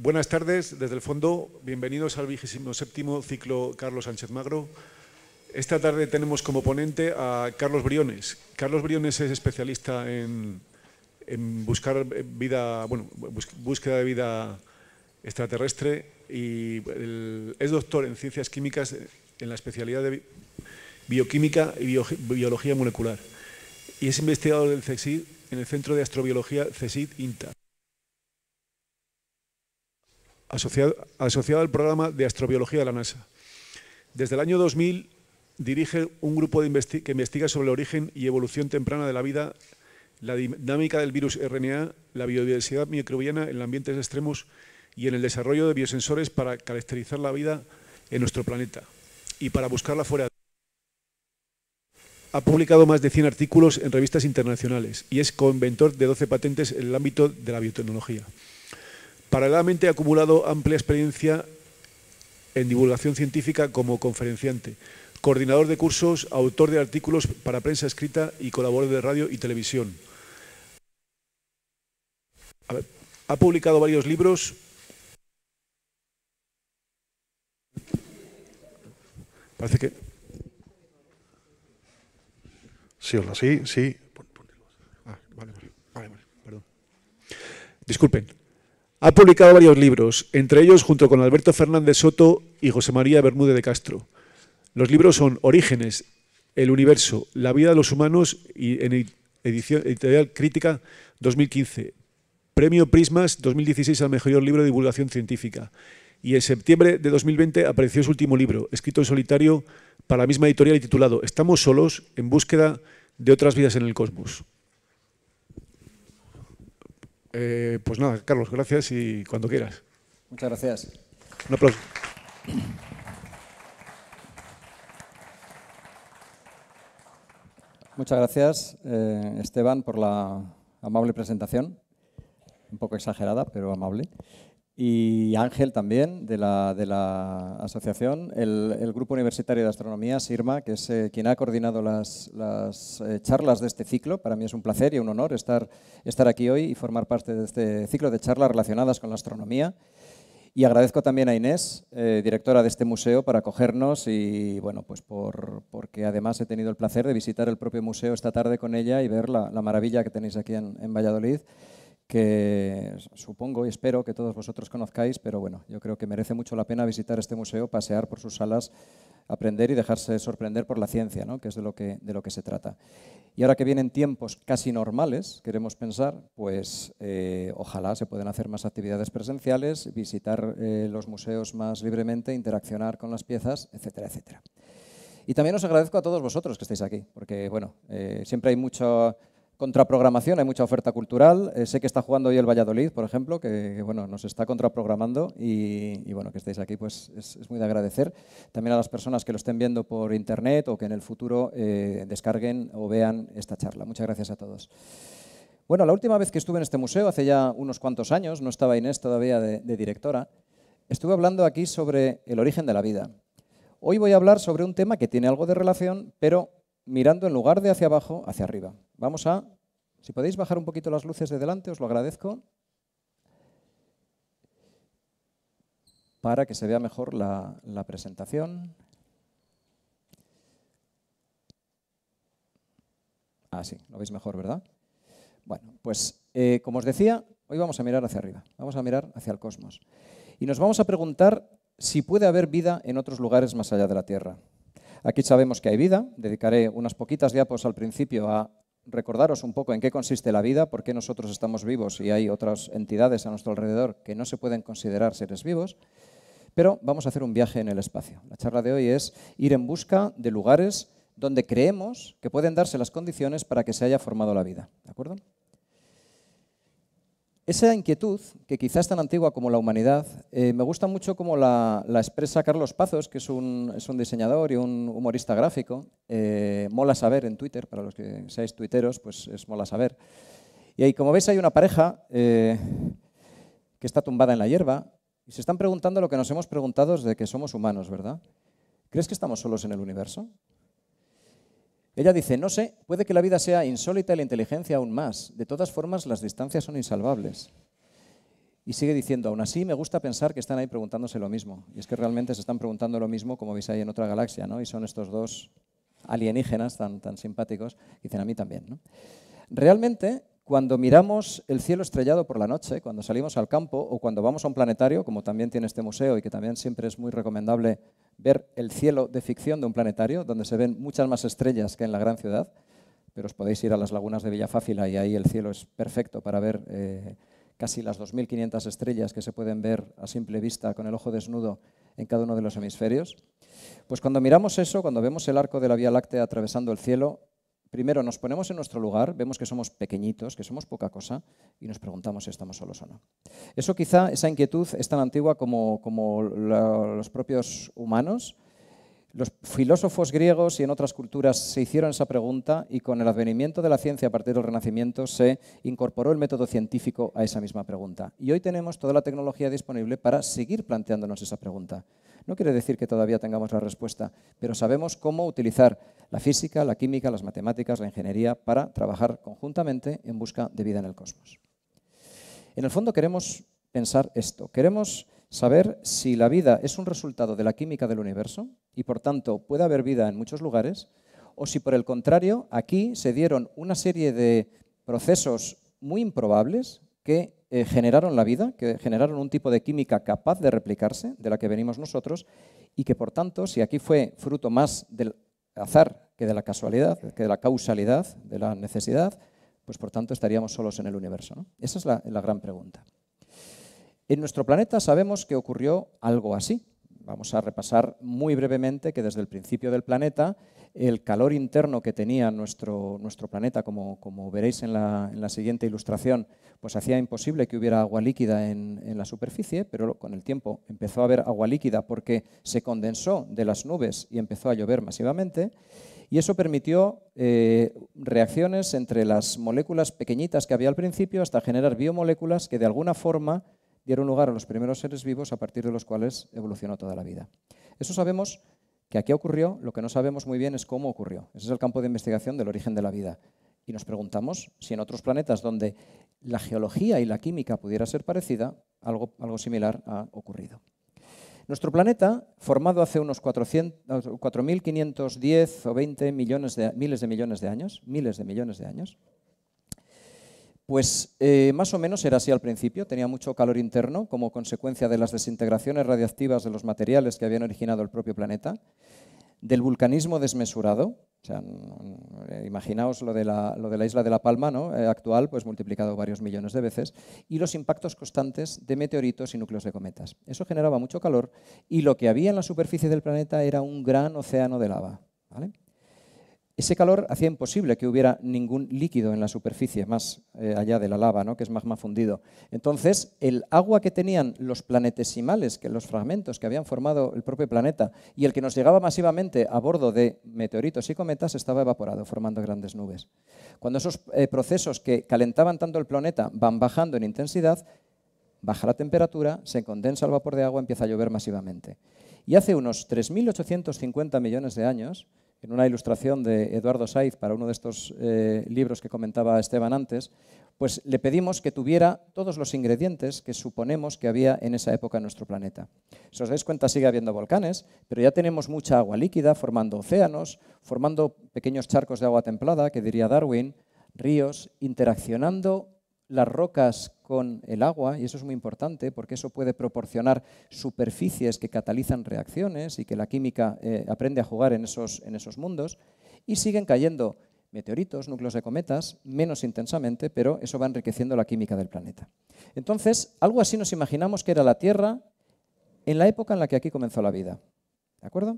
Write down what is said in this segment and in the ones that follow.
Buenas tardes desde el fondo. Bienvenidos al vigésimo séptimo ciclo Carlos Sánchez Magro. Esta tarde tenemos como ponente a Carlos Briones. Carlos Briones es especialista en, buscar vida, bueno, búsqueda de vida extraterrestre y es doctor en ciencias químicas en la especialidad de bioquímica y biología molecular y es investigador del CECID en el Centro de Astrobiología cecid INTA asociado, al programa de astrobiología de la NASA. Desde el año 2000 dirige un grupo que investiga sobre el origen y evolución temprana de la vida, la dinámica del virus RNA, la biodiversidad microbiana en ambientes extremos y en el desarrollo de biosensores para caracterizar la vida en nuestro planeta y para buscarla fuera. De ha publicado más de 100 artículos en revistas internacionales y es co-inventor de 12 patentes en el ámbito de la biotecnología. Paralelamente ha acumulado amplia experiencia en divulgación científica como conferenciante, coordinador de cursos, autor de artículos para prensa escrita y colaborador de radio y televisión. ha publicado varios libros. Parece que... Sí, sí, sí. Ah, vale, perdón. Disculpen. Ha publicado varios libros, entre ellos junto con Alberto Fernández Soto y José María Bermúdez de Castro. Los libros son Orígenes, El Universo, La Vida de los Humanos y en Editorial Crítica 2015. Premio Prismas 2016 al Mejor Libro de Divulgación Científica. Y en septiembre de 2020 apareció su último libro, escrito en solitario para la misma editorial y titulado Estamos solos en búsqueda de otras vidas en el cosmos. Eh, pues nada, Carlos, gracias y cuando quieras. Muchas gracias. Un aplauso. Muchas gracias, eh, Esteban, por la amable presentación. Un poco exagerada, pero amable y Ángel también, de la, de la asociación, el, Grupo Universitario de Astronomía, SIRMA, que es eh, quien ha coordinado las, eh, charlas de este ciclo. Para mí es un placer y un honor estar, estar aquí hoy y formar parte de este ciclo de charlas relacionadas con la astronomía. Y agradezco también a Inés, eh, directora de este museo, para acogernos y, bueno, pues por, porque además he tenido el placer de visitar el propio museo esta tarde con ella y ver la, maravilla que tenéis aquí en, en Valladolid que supongo y espero que todos vosotros conozcáis, pero bueno, yo creo que merece mucho la pena visitar este museo, pasear por sus salas, aprender y dejarse sorprender por la ciencia, ¿no? que es de lo que, de lo que se trata. Y ahora que vienen tiempos casi normales, queremos pensar, pues eh, ojalá se pueden hacer más actividades presenciales, visitar eh, los museos más libremente, interaccionar con las piezas, etcétera, etcétera. Y también os agradezco a todos vosotros que estáis aquí, porque bueno, eh, siempre hay mucho Contraprogramación, hay mucha oferta cultural. Eh, sé que está jugando hoy el Valladolid, por ejemplo, que, bueno, nos está contraprogramando y, y, bueno, que estéis aquí pues es, muy de agradecer. También a las personas que lo estén viendo por internet o que en el futuro eh, descarguen o vean esta charla. Muchas gracias a todos. Bueno, la última vez que estuve en este museo, hace ya unos cuantos años, no estaba Inés todavía de directora, estuve hablando aquí sobre el origen de la vida. Hoy voy a hablar sobre un tema que tiene algo de relación, pero mirando en lugar de hacia abajo, hacia arriba. Vamos a, si podéis bajar un poquito las luces de delante, os lo agradezco, para que se vea mejor la, presentación. Ah, sí, lo veis mejor, ¿verdad? Bueno, pues eh, como os decía, hoy vamos a mirar hacia arriba, vamos a mirar hacia el cosmos. Y nos vamos a preguntar si puede haber vida en otros lugares más allá de la Tierra. Aquí sabemos que hay vida, dedicaré unas poquitas diapos al principio a recordaros un poco en qué consiste la vida, por qué nosotros estamos vivos y hay otras entidades a nuestro alrededor que no se pueden considerar seres vivos, pero vamos a hacer un viaje en el espacio. La charla de hoy es ir en busca de lugares donde creemos que pueden darse las condiciones para que se haya formado la vida. ¿De acuerdo? Esa inquietud, que quizás es tan antigua como la humanidad, eh, me gusta mucho como la, expresa Carlos Pazos, que es un, diseñador y un humorista gráfico. Eh, mola saber en Twitter, para los que seáis tuiteros, pues es mola saber. Y ahí, como veis, hay una pareja eh, que está tumbada en la hierba y se están preguntando lo que nos hemos preguntado de que somos humanos, ¿verdad? ¿Crees que estamos solos en el universo? Ella dice, no sé, puede que la vida sea insólita y la inteligencia aún más. De todas formas, las distancias son insalvables. Y sigue diciendo, aún así me gusta pensar que están ahí preguntándose lo mismo. Y es que realmente se están preguntando lo mismo, como veis ahí en otra galaxia, ¿no? Y son estos dos alienígenas tan, tan simpáticos dicen a mí también, ¿no? Realmente cuando miramos el cielo estrellado por la noche, cuando salimos al campo o cuando vamos a un planetario, como también tiene este museo y que también siempre es muy recomendable ver el cielo de ficción de un planetario, donde se ven muchas más estrellas que en la gran ciudad, pero os podéis ir a las lagunas de Villafáfila y ahí el cielo es perfecto para ver eh, casi las 2.500 estrellas que se pueden ver a simple vista con el ojo desnudo en cada uno de los hemisferios. Pues cuando miramos eso, cuando vemos el arco de la Vía Láctea atravesando el cielo, primero nos ponemos en nuestro lugar, vemos que somos pequeñitos, que somos poca cosa, y nos preguntamos si estamos solos o no. Eso quizá, esa inquietud es tan antigua como, los propios humanos, los filósofos griegos y en otras culturas se hicieron esa pregunta y con el advenimiento de la ciencia a partir del Renacimiento se incorporó el método científico a esa misma pregunta. Y hoy tenemos toda la tecnología disponible para seguir planteándonos esa pregunta. No quiere decir que todavía tengamos la respuesta, pero sabemos cómo utilizar la física, la química, las matemáticas, la ingeniería para trabajar conjuntamente en busca de vida en el cosmos. En el fondo queremos pensar esto. Queremos Saber si la vida es un resultado de la química del universo y por tanto puede haber vida en muchos lugares, o si por el contrario aquí se dieron una serie de procesos muy improbables que eh, generaron la vida, que generaron un tipo de química capaz de replicarse, de la que venimos nosotros, y que por tanto, si aquí fue fruto más del azar que de la casualidad, que de la causalidad, de la necesidad, pues por tanto estaríamos solos en el universo. Esa es la gran pregunta. En nuestro planeta sabemos que ocurrió algo así. Vamos a repasar muy brevemente que desde el principio del planeta el calor interno que tenía nuestro, nuestro planeta, como, como veréis en la, siguiente ilustración, pues hacía imposible que hubiera agua líquida en, la superficie, pero con el tiempo empezó a haber agua líquida porque se condensó de las nubes y empezó a llover masivamente. Y eso permitió eh, reacciones entre las moléculas pequeñitas que había al principio hasta generar biomoléculas que de alguna forma dieron lugar a los primeros seres vivos a partir de los cuales evolucionó toda la vida. Eso sabemos que aquí ocurrió, lo que no sabemos muy bien es cómo ocurrió. Ese es el campo de investigación del origen de la vida. Y nos preguntamos si en otros planetas donde la geología y la química pudiera ser parecida, algo, algo similar ha ocurrido. Nuestro planeta, formado hace unos 4.510 o 20 millones de, miles de millones de años, miles de millones de años, pues eh, más o menos era así al principio, tenía mucho calor interno como consecuencia de las desintegraciones radiactivas de los materiales que habían originado el propio planeta, del vulcanismo desmesurado, o sea, eh, imaginaos lo de, la, lo de la isla de La Palma ¿no? Eh, actual, pues multiplicado varios millones de veces, y los impactos constantes de meteoritos y núcleos de cometas. Eso generaba mucho calor y lo que había en la superficie del planeta era un gran océano de lava. ¿vale? Ese calor hacía imposible que hubiera ningún líquido en la superficie, más eh, allá de la lava, ¿no? que es magma fundido. Entonces, el agua que tenían los planetesimales, que los fragmentos que habían formado el propio planeta, y el que nos llegaba masivamente a bordo de meteoritos y cometas, estaba evaporado, formando grandes nubes. Cuando esos eh, procesos que calentaban tanto el planeta van bajando en intensidad, baja la temperatura, se condensa el vapor de agua, empieza a llover masivamente. Y hace unos 3.850 millones de años, en una ilustración de Eduardo Saiz para uno de estos eh, libros que comentaba Esteban antes, pues le pedimos que tuviera todos los ingredientes que suponemos que había en esa época en nuestro planeta. Si os dais cuenta, sigue habiendo volcanes, pero ya tenemos mucha agua líquida formando océanos, formando pequeños charcos de agua templada, que diría Darwin, ríos, interaccionando las rocas con el agua, y eso es muy importante porque eso puede proporcionar superficies que catalizan reacciones y que la química eh, aprende a jugar en esos, en esos mundos, y siguen cayendo meteoritos, núcleos de cometas, menos intensamente, pero eso va enriqueciendo la química del planeta. Entonces, algo así nos imaginamos que era la Tierra en la época en la que aquí comenzó la vida. ¿De acuerdo?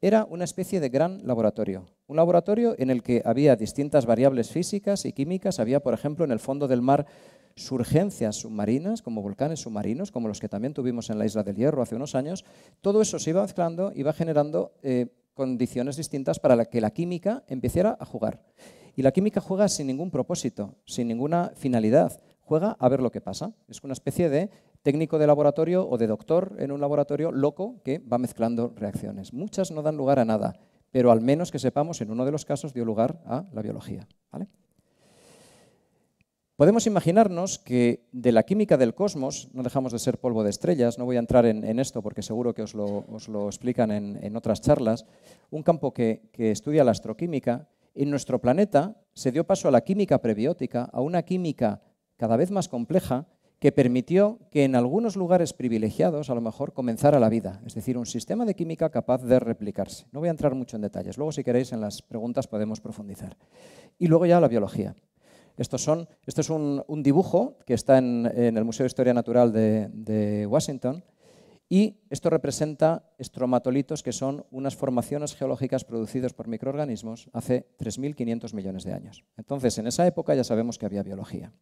Era una especie de gran laboratorio, un laboratorio en el que había distintas variables físicas y químicas, había por ejemplo en el fondo del mar surgencias submarinas, como volcanes submarinos, como los que también tuvimos en la Isla del Hierro hace unos años, todo eso se iba mezclando y va generando eh, condiciones distintas para que la química empezara a jugar. Y la química juega sin ningún propósito, sin ninguna finalidad, juega a ver lo que pasa. Es una especie de técnico de laboratorio o de doctor en un laboratorio loco que va mezclando reacciones. Muchas no dan lugar a nada pero al menos que sepamos, en uno de los casos dio lugar a la biología. Podemos imaginarnos que de la química del cosmos, no dejamos de ser polvo de estrellas, no voy a entrar en, esto porque seguro que os lo, explican en, otras charlas, un campo que, estudia la astroquímica, en nuestro planeta se dio paso a la química prebiótica, a una química cada vez más compleja que permitió que en algunos lugares privilegiados a lo mejor comenzara la vida, es decir, un sistema de química capaz de replicarse. No voy a entrar mucho en detalles, luego si queréis en las preguntas podemos profundizar. Y luego ya la biología. son, esto es un, dibujo que está en, el Museo de Historia Natural de, de Washington y esto representa estromatolitos que son unas formaciones geológicas producidas por microorganismos hace 3.500 millones de años. Entonces, en esa época ya sabemos que había biología.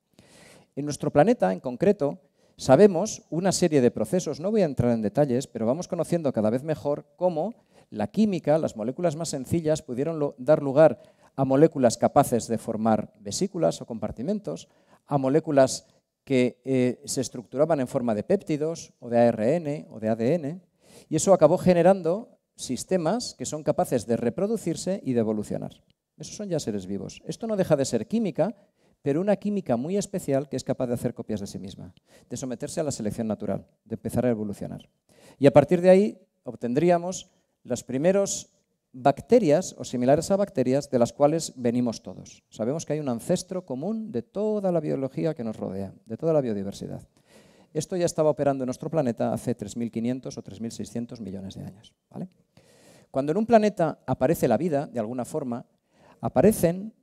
En nuestro planeta, en concreto, sabemos una serie de procesos, no voy a entrar en detalles, pero vamos conociendo cada vez mejor cómo la química, las moléculas más sencillas, pudieron dar lugar a moléculas capaces de formar vesículas o compartimentos, a moléculas que eh, se estructuraban en forma de péptidos o de ARN o de ADN, y eso acabó generando sistemas que son capaces de reproducirse y de evolucionar. Esos son ya seres vivos. Esto no deja de ser química, pero una química muy especial que es capaz de hacer copias de sí misma, de someterse a la selección natural, de empezar a evolucionar. Y a partir de ahí obtendríamos las primeras bacterias o similares a bacterias de las cuales venimos todos. Sabemos que hay un ancestro común de toda la biología que nos rodea, de toda la biodiversidad. Esto ya estaba operando en nuestro planeta hace 3.500 o 3.600 millones de años. Cuando en un planeta aparece la vida, de alguna forma, aparecen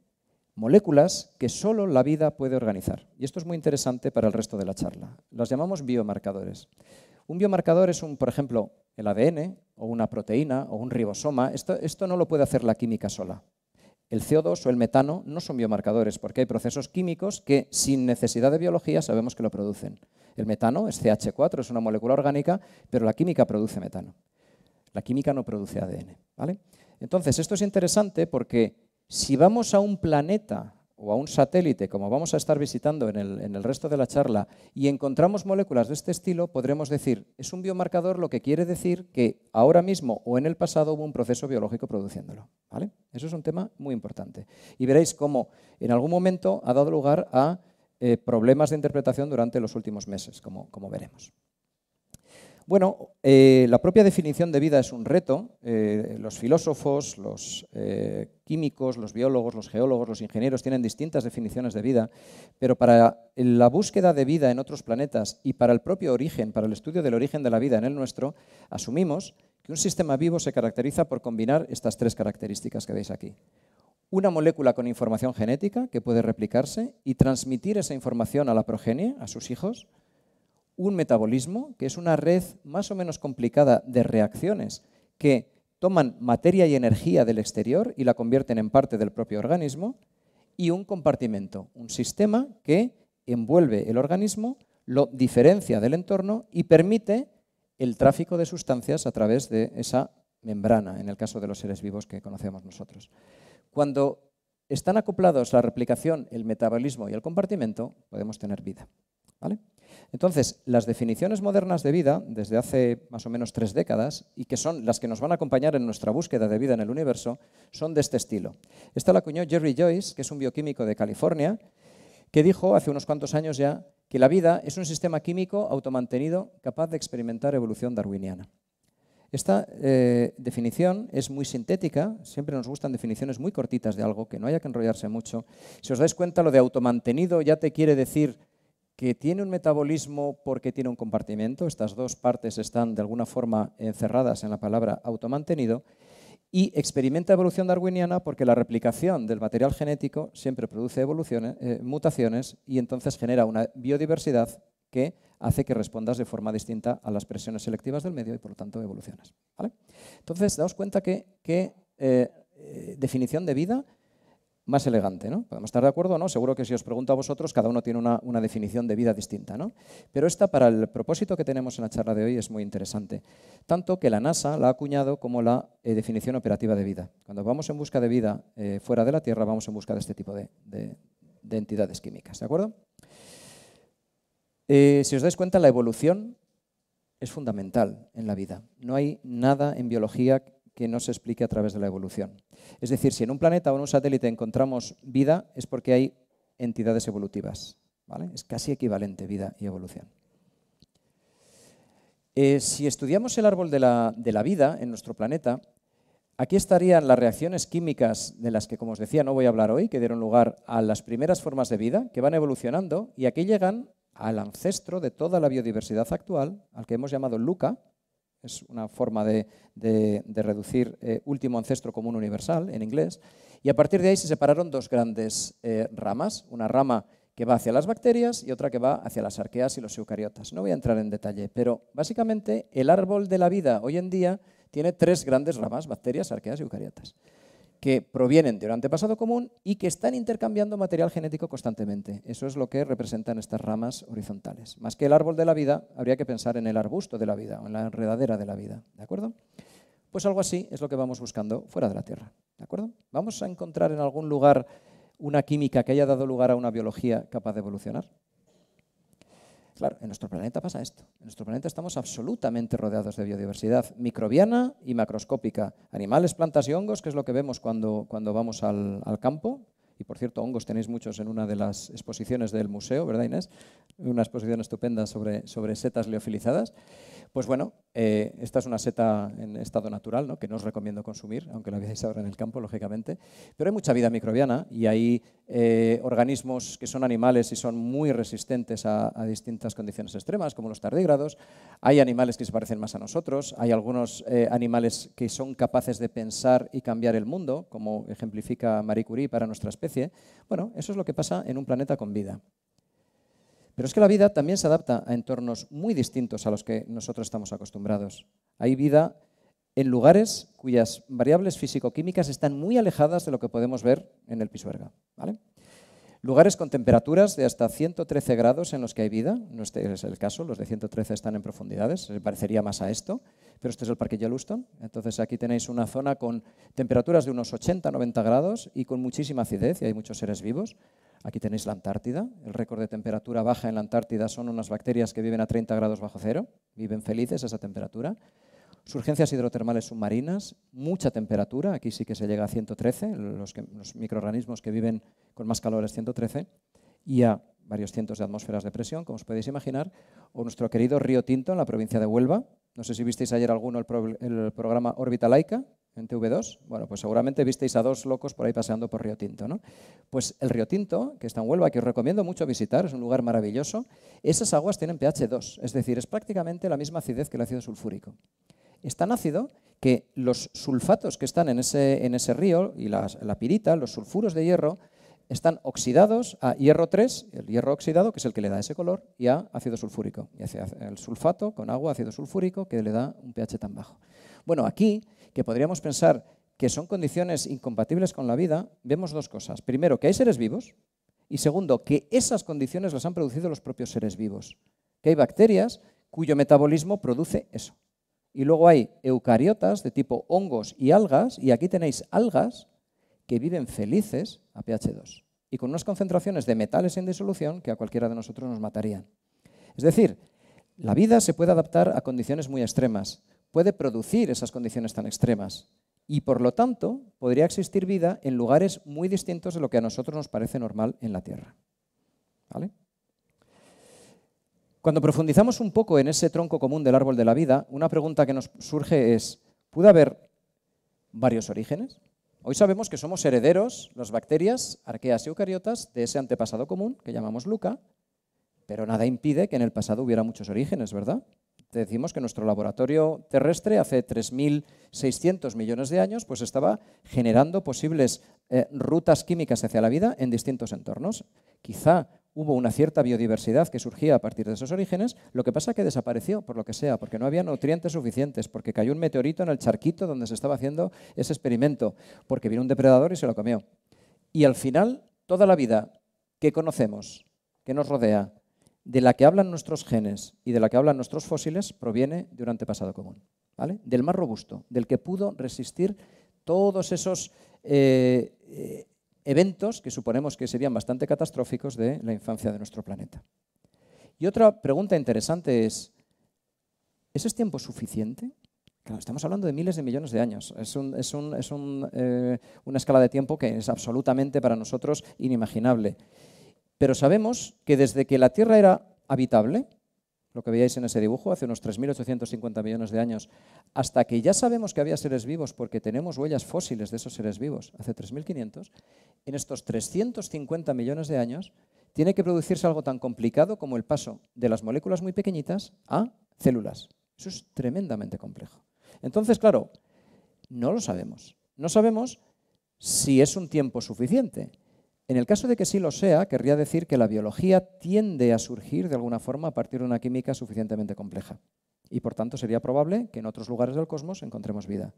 moléculas que solo la vida puede organizar. Y esto es muy interesante para el resto de la charla. Las llamamos biomarcadores. Un biomarcador es, un, por ejemplo, el ADN o una proteína o un ribosoma. Esto, esto no lo puede hacer la química sola. El CO2 o el metano no son biomarcadores porque hay procesos químicos que sin necesidad de biología sabemos que lo producen. El metano es CH4, es una molécula orgánica, pero la química produce metano. La química no produce ADN. ¿vale? Entonces, esto es interesante porque si vamos a un planeta o a un satélite, como vamos a estar visitando en el, resto de la charla, y encontramos moléculas de este estilo, podremos decir, es un biomarcador lo que quiere decir que ahora mismo o en el pasado hubo un proceso biológico produciéndolo. ¿vale? Eso es un tema muy importante. Y veréis cómo en algún momento ha dado lugar a eh, problemas de interpretación durante los últimos meses, como veremos. Bueno, eh, la propia definición de vida es un reto. Eh, los filósofos, los eh, químicos, los biólogos, los geólogos, los ingenieros tienen distintas definiciones de vida, pero para la búsqueda de vida en otros planetas y para el propio origen, para el estudio del origen de la vida en el nuestro, asumimos que un sistema vivo se caracteriza por combinar estas tres características que veis aquí. Una molécula con información genética que puede replicarse y transmitir esa información a la progenie, a sus hijos, un metabolismo, que es una red más o menos complicada de reacciones que toman materia y energía del exterior y la convierten en parte del propio organismo, y un compartimento, un sistema que envuelve el organismo, lo diferencia del entorno y permite el tráfico de sustancias a través de esa membrana, en el caso de los seres vivos que conocemos nosotros. Cuando están acoplados la replicación, el metabolismo y el compartimento, podemos tener vida. ¿vale? Entonces, las definiciones modernas de vida, desde hace más o menos tres décadas, y que son las que nos van a acompañar en nuestra búsqueda de vida en el universo, son de este estilo. Esta la acuñó Jerry Joyce, que es un bioquímico de California, que dijo hace unos cuantos años ya que la vida es un sistema químico automantenido capaz de experimentar evolución darwiniana. Esta eh, definición es muy sintética, siempre nos gustan definiciones muy cortitas de algo, que no haya que enrollarse mucho. Si os dais cuenta, lo de automantenido ya te quiere decir que tiene un metabolismo porque tiene un compartimento, estas dos partes están de alguna forma encerradas en la palabra automantenido, y experimenta evolución darwiniana porque la replicación del material genético siempre produce eh, mutaciones y entonces genera una biodiversidad que hace que respondas de forma distinta a las presiones selectivas del medio y por lo tanto evolucionas. Entonces, daos cuenta que, eh, eh, definición de vida más elegante. ¿no? Podemos estar de acuerdo o no, seguro que si os pregunto a vosotros, cada uno tiene una, definición de vida distinta. ¿no? Pero esta, para el propósito que tenemos en la charla de hoy, es muy interesante. Tanto que la NASA la ha acuñado como la eh, definición operativa de vida. Cuando vamos en busca de vida eh, fuera de la Tierra, vamos en busca de este tipo de, entidades químicas. ¿De acuerdo? Eh, si os dais cuenta, la evolución es fundamental en la vida. No hay nada en biología que no se explique a través de la evolución. Es decir, si en un planeta o en un satélite encontramos vida, es porque hay entidades evolutivas. Es casi equivalente vida y evolución. Eh, si estudiamos el árbol de la, de la vida en nuestro planeta, Aquí estarían las reacciones químicas de las que, como os decía, no voy a hablar hoy, que dieron lugar a las primeras formas de vida, que van evolucionando y aquí llegan al ancestro de toda la biodiversidad actual, al que hemos llamado Luca, es una forma de, reducir eh, último ancestro común universal en inglés, y a partir de ahí se separaron dos grandes eh, ramas, una rama que va hacia las bacterias y otra que va hacia las arqueas y los eucariotas. No voy a entrar en detalle, pero básicamente el árbol de la vida hoy en día tiene tres grandes ramas, bacterias, arqueas y eucariotas que provienen de un antepasado común y que están intercambiando material genético constantemente. Eso es lo que representan estas ramas horizontales. Más que el árbol de la vida, habría que pensar en el arbusto de la vida o en la enredadera de la vida, ¿de acuerdo? Pues algo así es lo que vamos buscando fuera de la Tierra, ¿de acuerdo? Vamos a encontrar en algún lugar una química que haya dado lugar a una biología capaz de evolucionar. Claro, en nuestro planeta pasa esto. En nuestro planeta estamos absolutamente rodeados de biodiversidad microbiana y macroscópica. Animales, plantas y hongos, que es lo que vemos cuando, cuando vamos al, al campo, y por cierto, hongos tenéis muchos en una de las exposiciones del museo, ¿verdad Inés? Una exposición estupenda sobre, sobre setas leofilizadas. Pues bueno, eh, esta es una seta en estado natural, ¿no? que no os recomiendo consumir, aunque la veáis ahora en el campo, lógicamente. Pero hay mucha vida microbiana y hay eh, organismos que son animales y son muy resistentes a, distintas condiciones extremas, como los tardígrados. Hay animales que se parecen más a nosotros. Hay algunos eh, animales que son capaces de pensar y cambiar el mundo, como ejemplifica Marie Curie para nuestra especie bueno, eso es lo que pasa en un planeta con vida. Pero es que la vida también se adapta a entornos muy distintos a los que nosotros estamos acostumbrados. Hay vida en lugares cuyas variables físico-químicas están muy alejadas de lo que podemos ver en el pisuerga. ¿vale? Lugares con temperaturas de hasta 113 grados en los que hay vida, no este es el caso, los de 113 están en profundidades, se parecería más a esto, pero este es el Parque Yellowstone, entonces aquí tenéis una zona con temperaturas de unos 80-90 grados y con muchísima acidez y hay muchos seres vivos. Aquí tenéis la Antártida, el récord de temperatura baja en la Antártida son unas bacterias que viven a 30 grados bajo cero, viven felices a esa temperatura surgencias hidrotermales submarinas, mucha temperatura, aquí sí que se llega a 113, los, microorganismos que viven con más calor es 113, y a varios cientos de atmósferas de presión, como os podéis imaginar, o nuestro querido río Tinto en la provincia de Huelva. No sé si visteis ayer alguno el, programa Órbita Laica en TV2. Bueno, pues seguramente visteis a dos locos por ahí paseando por Río Tinto, Pues el Río Tinto, que está en Huelva, que os recomiendo mucho visitar, es un lugar maravilloso, esas aguas tienen pH 2, es decir, es prácticamente la misma acidez que el ácido sulfúrico es tan ácido que los sulfatos que están en ese, en ese río y la pirita, los sulfuros de hierro, están oxidados a hierro 3, el hierro oxidado, que es el que le da ese color, y a ácido sulfúrico. Y hace el sulfato con agua, ácido sulfúrico, que le da un pH tan bajo. Bueno, aquí, que podríamos pensar que son condiciones incompatibles con la vida, vemos dos cosas. Primero, que hay seres vivos, y segundo, que esas condiciones las han producido los propios seres vivos. Que hay bacterias cuyo metabolismo produce eso. Y luego hay eucariotas de tipo hongos y algas, y aquí tenéis algas que viven felices a pH 2 y con unas concentraciones de metales en disolución que a cualquiera de nosotros nos matarían. Es decir, la vida se puede adaptar a condiciones muy extremas, puede producir esas condiciones tan extremas y por lo tanto podría existir vida en lugares muy distintos de lo que a nosotros nos parece normal en la Tierra. ¿Vale? Cuando profundizamos un poco en ese tronco común del árbol de la vida, una pregunta que nos surge es, ¿pudo haber varios orígenes? Hoy sabemos que somos herederos, las bacterias, arqueas y eucariotas, de ese antepasado común que llamamos Luca, pero nada impide que en el pasado hubiera muchos orígenes, ¿verdad? Te decimos que nuestro laboratorio terrestre hace 3.600 millones de años pues estaba generando posibles eh, rutas químicas hacia la vida en distintos entornos. Quizá hubo una cierta biodiversidad que surgía a partir de esos orígenes, lo que pasa es que desapareció, por lo que sea, porque no había nutrientes suficientes, porque cayó un meteorito en el charquito donde se estaba haciendo ese experimento, porque vino un depredador y se lo comió. Y al final, toda la vida que conocemos, que nos rodea, de la que hablan nuestros genes y de la que hablan nuestros fósiles, proviene de un antepasado común, ¿vale? Del más robusto, del que pudo resistir todos esos... Eh, eh, eventos que suponemos que serían bastante catastróficos de la infancia de nuestro planeta. Y otra pregunta interesante es, ¿eso es tiempo suficiente? Claro, estamos hablando de miles de millones de años. Es, eh, una escala de tiempo que es absolutamente para nosotros inimaginable. Pero sabemos que desde que la Tierra era habitable, lo que veíais en ese dibujo, hace unos 3.850 millones de años, hasta que ya sabemos que había seres vivos porque tenemos huellas fósiles de esos seres vivos, hace 3.500, en estos 350 millones de años tiene que producirse algo tan complicado como el paso de las moléculas muy pequeñitas a células. Eso es tremendamente complejo. Entonces, claro, no lo sabemos. No sabemos si es un tiempo suficiente. En el caso de que sí lo sea, querría decir que la biología tiende a surgir de alguna forma a partir de una química suficientemente compleja. Y por tanto sería probable que en otros lugares del cosmos encontremos vida.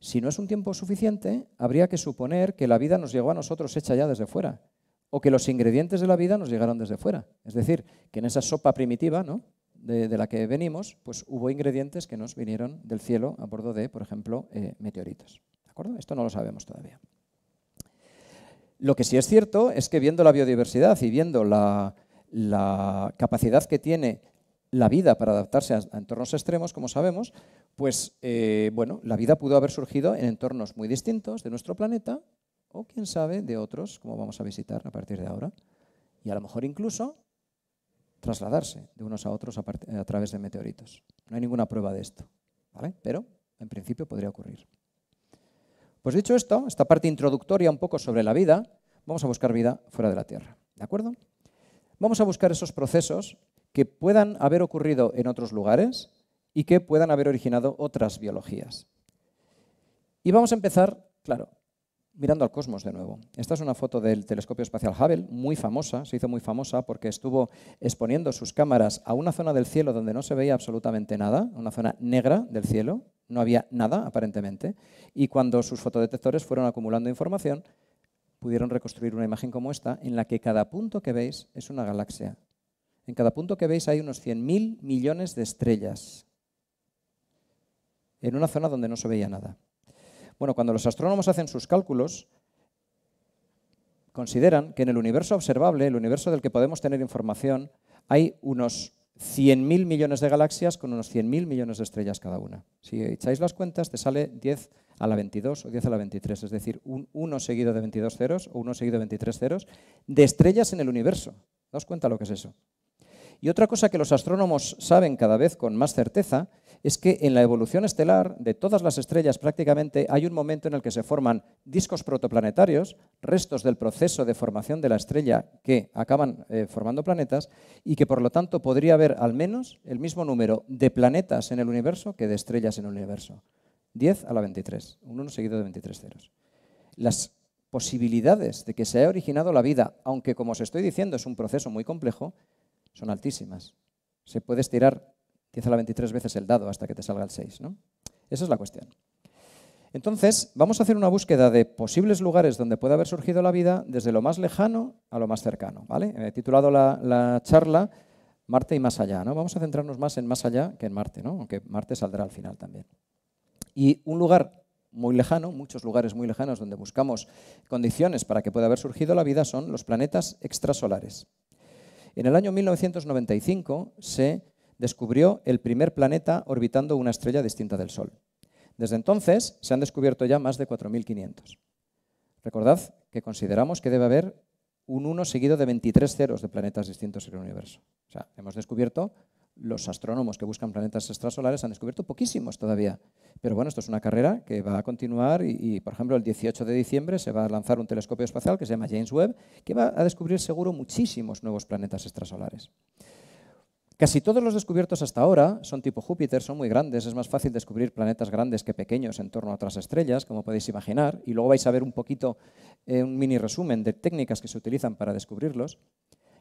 Si no es un tiempo suficiente, habría que suponer que la vida nos llegó a nosotros hecha ya desde fuera, o que los ingredientes de la vida nos llegaron desde fuera. Es decir, que en esa sopa primitiva ¿no? de, la que venimos, pues hubo ingredientes que nos vinieron del cielo a bordo de, por ejemplo, eh, meteoritos. ¿De acuerdo? Esto no lo sabemos todavía. Lo que sí es cierto es que viendo la biodiversidad y viendo la, capacidad que tiene la vida para adaptarse a, entornos extremos, como sabemos, pues eh, bueno, la vida pudo haber surgido en entornos muy distintos de nuestro planeta o quién sabe de otros, como vamos a visitar a partir de ahora, y a lo mejor incluso trasladarse de unos a otros a, a través de meteoritos. No hay ninguna prueba de esto, ¿vale? pero en principio podría ocurrir. Pues dicho esto, esta parte introductoria un poco sobre la vida, vamos a buscar vida fuera de la Tierra. ¿De acuerdo? Vamos a buscar esos procesos que puedan haber ocurrido en otros lugares y que puedan haber originado otras biologías. Y vamos a empezar, claro, mirando al cosmos de nuevo. Esta es una foto del telescopio espacial Hubble, muy famosa, se hizo muy famosa porque estuvo exponiendo sus cámaras a una zona del cielo donde no se veía absolutamente nada, una zona negra del cielo, no había nada, aparentemente, y cuando sus fotodetectores fueron acumulando información, pudieron reconstruir una imagen como esta, en la que cada punto que veis es una galaxia. En cada punto que veis hay unos 100.000 millones de estrellas, en una zona donde no se veía nada. Bueno, cuando los astrónomos hacen sus cálculos, consideran que en el universo observable, el universo del que podemos tener información, hay unos 100.000 millones de galaxias con unos 100.000 millones de estrellas cada una. Si echáis las cuentas, te sale 10 a la 22 o 10 a la 23, es decir, un 1 seguido de 22 ceros o 1 seguido de 23 ceros de estrellas en el universo. Daos cuenta lo que es eso. Y otra cosa que los astrónomos saben cada vez con más certeza es que en la evolución estelar de todas las estrellas prácticamente hay un momento en el que se forman discos protoplanetarios, restos del proceso de formación de la estrella que acaban eh, formando planetas y que por lo tanto podría haber al menos el mismo número de planetas en el universo que de estrellas en el universo. 10 a la 23, un 1 seguido de 23 ceros. Las posibilidades de que se haya originado la vida, aunque como os estoy diciendo es un proceso muy complejo, son altísimas. Se puede estirar y la 23 veces el dado hasta que te salga el 6. ¿no? Esa es la cuestión. Entonces, vamos a hacer una búsqueda de posibles lugares donde puede haber surgido la vida desde lo más lejano a lo más cercano. ¿vale? He titulado la, charla Marte y más allá. ¿no? Vamos a centrarnos más en más allá que en Marte, ¿no? aunque Marte saldrá al final también. Y un lugar muy lejano, muchos lugares muy lejanos donde buscamos condiciones para que pueda haber surgido la vida son los planetas extrasolares. En el año 1995 se descubrió el primer planeta orbitando una estrella distinta del Sol. Desde entonces se han descubierto ya más de 4.500. Recordad que consideramos que debe haber un 1 seguido de 23 ceros de planetas distintos en el universo. O sea, hemos descubierto, los astrónomos que buscan planetas extrasolares han descubierto poquísimos todavía. Pero bueno, esto es una carrera que va a continuar y, y, por ejemplo, el 18 de diciembre se va a lanzar un telescopio espacial que se llama James Webb, que va a descubrir seguro muchísimos nuevos planetas extrasolares. Casi todos los descubiertos hasta ahora son tipo Júpiter, son muy grandes, es más fácil descubrir planetas grandes que pequeños en torno a otras estrellas, como podéis imaginar, y luego vais a ver un poquito, eh, un mini resumen de técnicas que se utilizan para descubrirlos.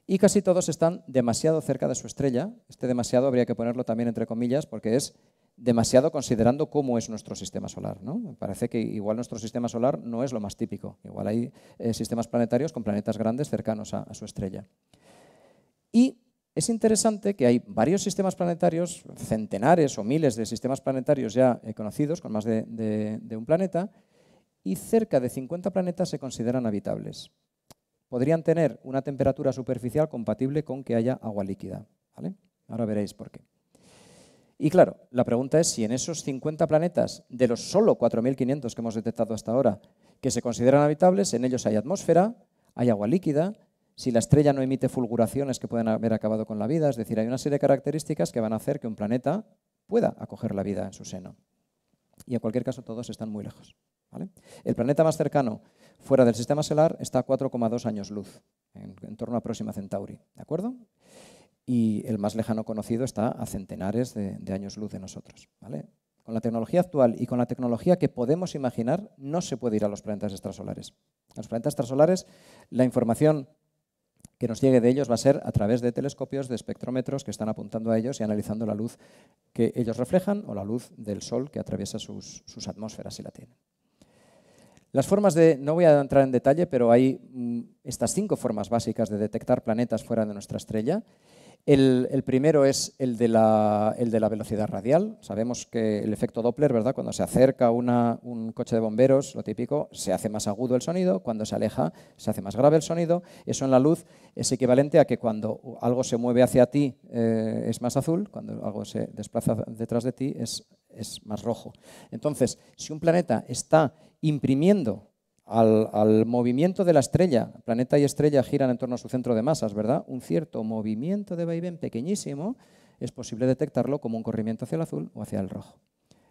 Y casi todos están demasiado cerca de su estrella, este demasiado habría que ponerlo también entre comillas porque es demasiado considerando cómo es nuestro sistema solar. ¿no? Me parece que igual nuestro sistema solar no es lo más típico, igual hay eh, sistemas planetarios con planetas grandes cercanos a, a su estrella. Y es interesante que hay varios sistemas planetarios, centenares o miles de sistemas planetarios ya eh, conocidos, con más de, un planeta, y cerca de 50 planetas se consideran habitables. Podrían tener una temperatura superficial compatible con que haya agua líquida. Ahora veréis por qué. Y claro, la pregunta es si en esos 50 planetas, de los solo 4.500 que hemos detectado hasta ahora, que se consideran habitables, en ellos hay atmósfera, hay agua líquida, si la estrella no emite fulguraciones que pueden haber acabado con la vida, es decir, hay una serie de características que van a hacer que un planeta pueda acoger la vida en su seno. Y en cualquier caso todos están muy lejos. El planeta más cercano fuera del sistema solar está a 4,2 años luz, en, torno a Próxima Centauri. ¿De acuerdo? Y el más lejano conocido está a centenares de, años luz de nosotros. Con la tecnología actual y con la tecnología que podemos imaginar, no se puede ir a los planetas extrasolares. los planetas extrasolares, la información que nos llegue de ellos va a ser a través de telescopios, de espectrómetros que están apuntando a ellos y analizando la luz que ellos reflejan o la luz del Sol que atraviesa sus, atmósferas si la tienen. Las formas de, no voy a entrar en detalle, pero hay mm, estas cinco formas básicas de detectar planetas fuera de nuestra estrella el, primero es el de, la, velocidad radial. Sabemos que el efecto Doppler, ¿verdad? cuando se acerca un coche de bomberos, lo típico, se hace más agudo el sonido, cuando se aleja se hace más grave el sonido. Eso en la luz es equivalente a que cuando algo se mueve hacia ti eh, es más azul, cuando algo se desplaza detrás de ti es, es más rojo. Entonces, si un planeta está imprimiendo al, movimiento de la estrella, planeta y estrella giran en torno a su centro de masas, ¿verdad? Un cierto movimiento de vaivén pequeñísimo es posible detectarlo como un corrimiento hacia el azul o hacia el rojo,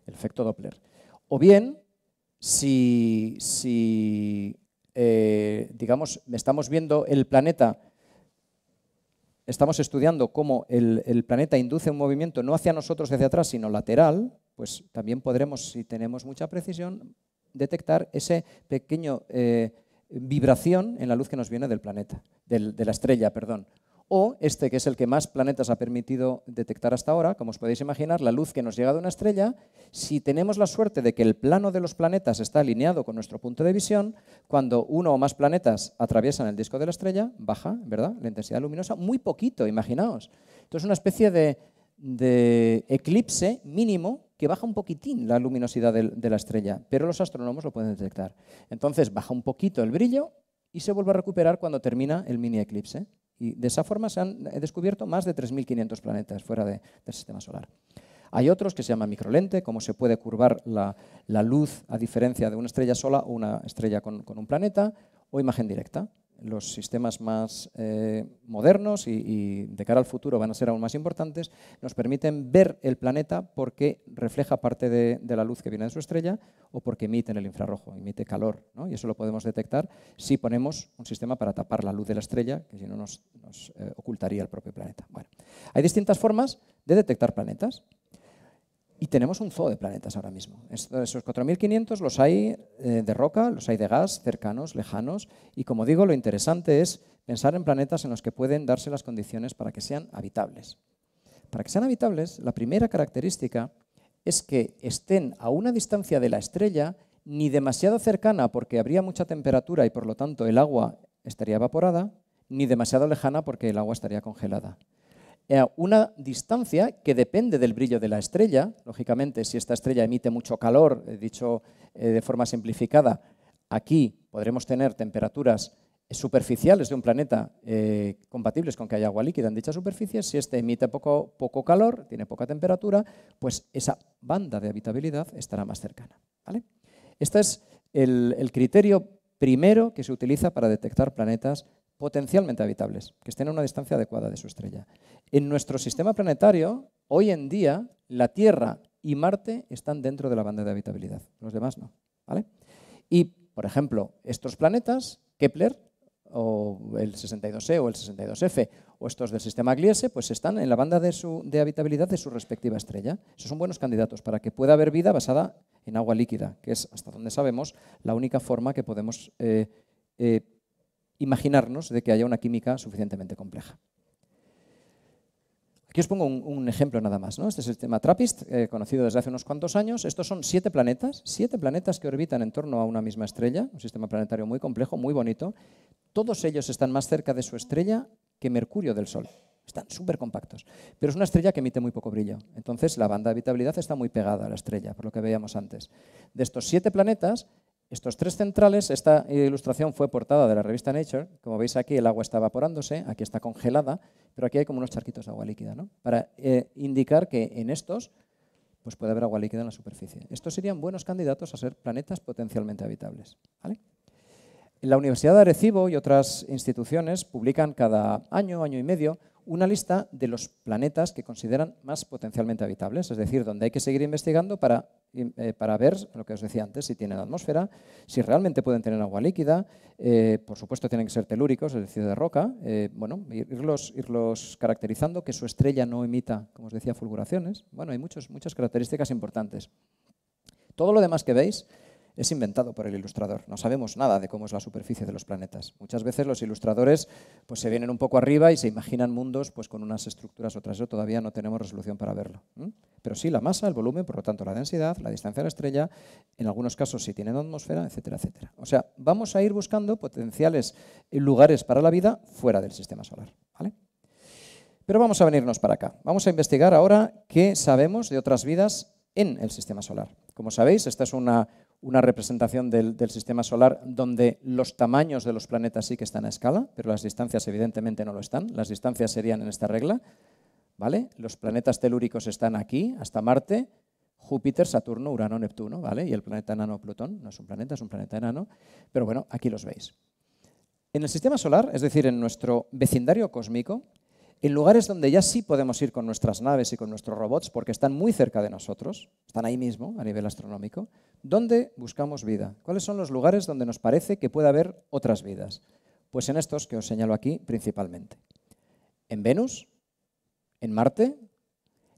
el efecto Doppler. O bien, si, si eh, digamos, estamos viendo el planeta, estamos estudiando cómo el, el planeta induce un movimiento no hacia nosotros hacia atrás, sino lateral, pues también podremos, si tenemos mucha precisión, detectar ese pequeño eh, vibración en la luz que nos viene del planeta, de la estrella, perdón. O este, que es el que más planetas ha permitido detectar hasta ahora, como os podéis imaginar, la luz que nos llega de una estrella, si tenemos la suerte de que el plano de los planetas está alineado con nuestro punto de visión, cuando uno o más planetas atraviesan el disco de la estrella, baja, ¿verdad?, la intensidad luminosa, muy poquito, imaginaos. Entonces, una especie de de eclipse mínimo que baja un poquitín la luminosidad de, la estrella, pero los astrónomos lo pueden detectar. Entonces baja un poquito el brillo y se vuelve a recuperar cuando termina el mini eclipse. Y de esa forma se han descubierto más de 3.500 planetas fuera del sistema solar. Hay otros que se llaman microlente, como se puede curvar la, luz a diferencia de una estrella sola o una estrella con un planeta, o imagen directa los sistemas más eh, modernos y, de cara al futuro van a ser aún más importantes, nos permiten ver el planeta porque refleja parte de, la luz que viene de su estrella o porque emite en el infrarrojo, emite calor. Y eso lo podemos detectar si ponemos un sistema para tapar la luz de la estrella, que si no nos, eh, ocultaría el propio planeta. hay distintas formas de detectar planetas. Y tenemos un zoo de planetas ahora mismo. Esos 4.500 los hay eh, de roca, los hay de gas, cercanos, lejanos. Y como digo, lo interesante es pensar en planetas en los que pueden darse las condiciones para que sean habitables. Para que sean habitables, la primera característica es que estén a una distancia de la estrella, ni demasiado cercana porque habría mucha temperatura y por lo tanto el agua estaría evaporada, ni demasiado lejana porque el agua estaría congelada una distancia que depende del brillo de la estrella. Lógicamente, si esta estrella emite mucho calor, dicho eh, de forma simplificada, aquí podremos tener temperaturas superficiales de un planeta eh, compatibles con que haya agua líquida en dicha superficie, si éste emite poco, poco, calor, tiene poca temperatura, pues esa banda de habitabilidad estará más cercana. Este es el criterio primero que se utiliza para detectar planetas potencialmente habitables, que estén a una distancia adecuada de su estrella. En nuestro sistema planetario, hoy en día, la Tierra y Marte están dentro de la banda de habitabilidad, los demás no. ¿vale? Y, por ejemplo, estos planetas, Kepler, o el 62e o el 62f, o estos del sistema Gliese, pues están en la banda de, de habitabilidad de su respectiva estrella. Esos son buenos candidatos para que pueda haber vida basada en agua líquida, que es, hasta donde sabemos, la única forma que podemos... Eh, eh, imaginarnos de que haya una química suficientemente compleja. Aquí os pongo un, ejemplo nada más. Este es el sistema Trappist, eh, conocido desde hace unos cuantos años. Estos son siete planetas, siete planetas que orbitan en torno a una misma estrella, un sistema planetario muy complejo, muy bonito. Todos ellos están más cerca de su estrella que Mercurio del Sol. Están súper compactos. Pero es una estrella que emite muy poco brillo. Entonces la banda de habitabilidad está muy pegada a la estrella, por lo que veíamos antes. De estos siete planetas, estos tres centrales, esta ilustración fue portada de la revista Nature, como veis aquí el agua está evaporándose, aquí está congelada, pero aquí hay como unos charquitos de agua líquida, ¿no? para eh, indicar que en estos pues puede haber agua líquida en la superficie. Estos serían buenos candidatos a ser planetas potencialmente habitables. ¿vale? La Universidad de Arecibo y otras instituciones publican cada año, año y medio, una lista de los planetas que consideran más potencialmente habitables, es decir, donde hay que seguir investigando para, eh, para ver lo que os decía antes, si tienen atmósfera, si realmente pueden tener agua líquida, eh, por supuesto tienen que ser telúricos, es decir, de roca, eh, bueno, irlos, irlos caracterizando, que su estrella no emita, como os decía, fulguraciones. Bueno, hay muchos, muchas características importantes. Todo lo demás que veis es inventado por el ilustrador. No sabemos nada de cómo es la superficie de los planetas. Muchas veces los ilustradores pues, se vienen un poco arriba y se imaginan mundos pues, con unas estructuras otras. Eso todavía no tenemos resolución para verlo. Pero sí la masa, el volumen, por lo tanto la densidad, la distancia a la estrella, en algunos casos si tienen atmósfera, etcétera, etcétera. O sea, vamos a ir buscando potenciales eh, lugares para la vida fuera del sistema solar. Pero vamos a venirnos para acá. Vamos a investigar ahora qué sabemos de otras vidas en el sistema solar. Como sabéis, esta es una una representación del, sistema solar donde los tamaños de los planetas sí que están a escala, pero las distancias evidentemente no lo están. Las distancias serían en esta regla. ¿vale? Los planetas telúricos están aquí, hasta Marte, Júpiter, Saturno, Urano, Neptuno, ¿vale? y el planeta enano Plutón. No es un planeta, es un planeta enano. Pero bueno, aquí los veis. En el sistema solar, es decir, en nuestro vecindario cósmico, en lugares donde ya sí podemos ir con nuestras naves y con nuestros robots, porque están muy cerca de nosotros, están ahí mismo a nivel astronómico, ¿dónde buscamos vida? ¿Cuáles son los lugares donde nos parece que puede haber otras vidas? Pues en estos que os señalo aquí principalmente. En Venus, en Marte,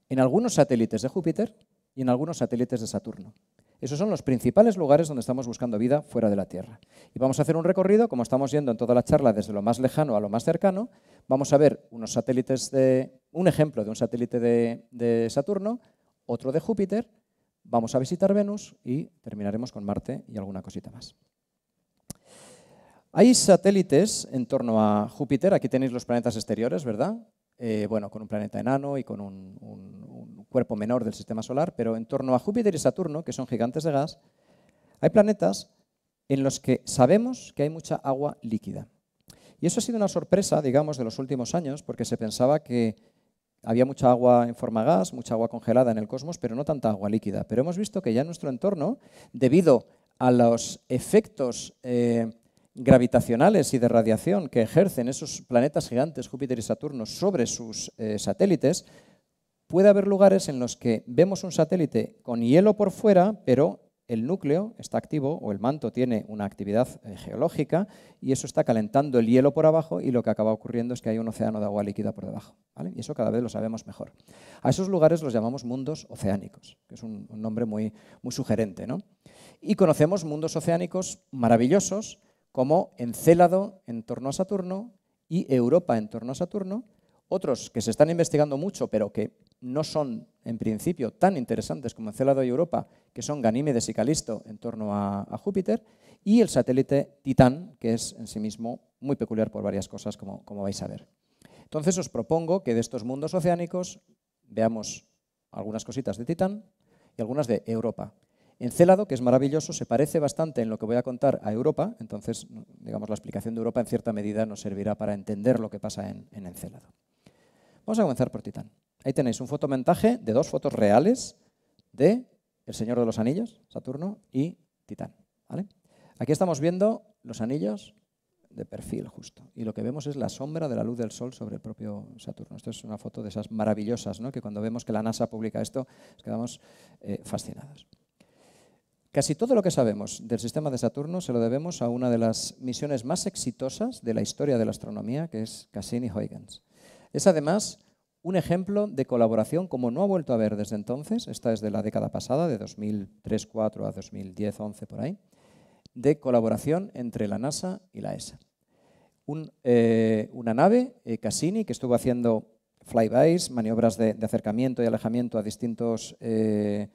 en algunos satélites de Júpiter y en algunos satélites de Saturno. Esos son los principales lugares donde estamos buscando vida fuera de la Tierra. Y vamos a hacer un recorrido, como estamos yendo en toda la charla desde lo más lejano a lo más cercano, vamos a ver unos satélites de, un ejemplo de un satélite de, de Saturno, otro de Júpiter, vamos a visitar Venus y terminaremos con Marte y alguna cosita más. Hay satélites en torno a Júpiter, aquí tenéis los planetas exteriores, ¿verdad? Eh, bueno, con un planeta enano y con un, cuerpo menor del sistema solar, pero en torno a Júpiter y Saturno, que son gigantes de gas, hay planetas en los que sabemos que hay mucha agua líquida. Y eso ha sido una sorpresa, digamos, de los últimos años, porque se pensaba que había mucha agua en forma gas, mucha agua congelada en el cosmos, pero no tanta agua líquida. Pero hemos visto que ya en nuestro entorno, debido a los efectos eh, gravitacionales y de radiación que ejercen esos planetas gigantes, Júpiter y Saturno, sobre sus eh, satélites, puede haber lugares en los que vemos un satélite con hielo por fuera, pero el núcleo está activo o el manto tiene una actividad eh, geológica y eso está calentando el hielo por abajo y lo que acaba ocurriendo es que hay un océano de agua líquida por debajo. Y eso cada vez lo sabemos mejor. A esos lugares los llamamos mundos oceánicos, que es un, nombre muy, muy sugerente. ¿no? Y conocemos mundos oceánicos maravillosos como Encélado en torno a Saturno y Europa en torno a Saturno, otros que se están investigando mucho, pero que no son en principio tan interesantes como Encélado y Europa, que son Ganímedes y Calisto en torno a, Júpiter, y el satélite Titán, que es en sí mismo muy peculiar por varias cosas, como, como vais a ver. Entonces os propongo que de estos mundos oceánicos veamos algunas cositas de Titán y algunas de Europa. Encélado, que es maravilloso, se parece bastante en lo que voy a contar a Europa, entonces, digamos, la explicación de Europa en cierta medida nos servirá para entender lo que pasa en, en Encélado. Vamos a comenzar por Titán. Ahí tenéis un fotomentaje de dos fotos reales de El Señor de los Anillos, Saturno, y Titán. ¿vale? Aquí estamos viendo los anillos de perfil justo. Y lo que vemos es la sombra de la luz del Sol sobre el propio Saturno. Esto es una foto de esas maravillosas, ¿no? que cuando vemos que la NASA publica esto, nos quedamos fascinadas. Eh, fascinados. Casi todo lo que sabemos del sistema de Saturno se lo debemos a una de las misiones más exitosas de la historia de la astronomía, que es Cassini-Huygens. Es además un ejemplo de colaboración como no ha vuelto a haber desde entonces, esta es de la década pasada, de 2003-4 a 2010-11 por ahí, de colaboración entre la NASA y la ESA. Eh, una nave, eh, Cassini, que estuvo haciendo flybys, maniobras de, acercamiento y alejamiento a distintos... Eh,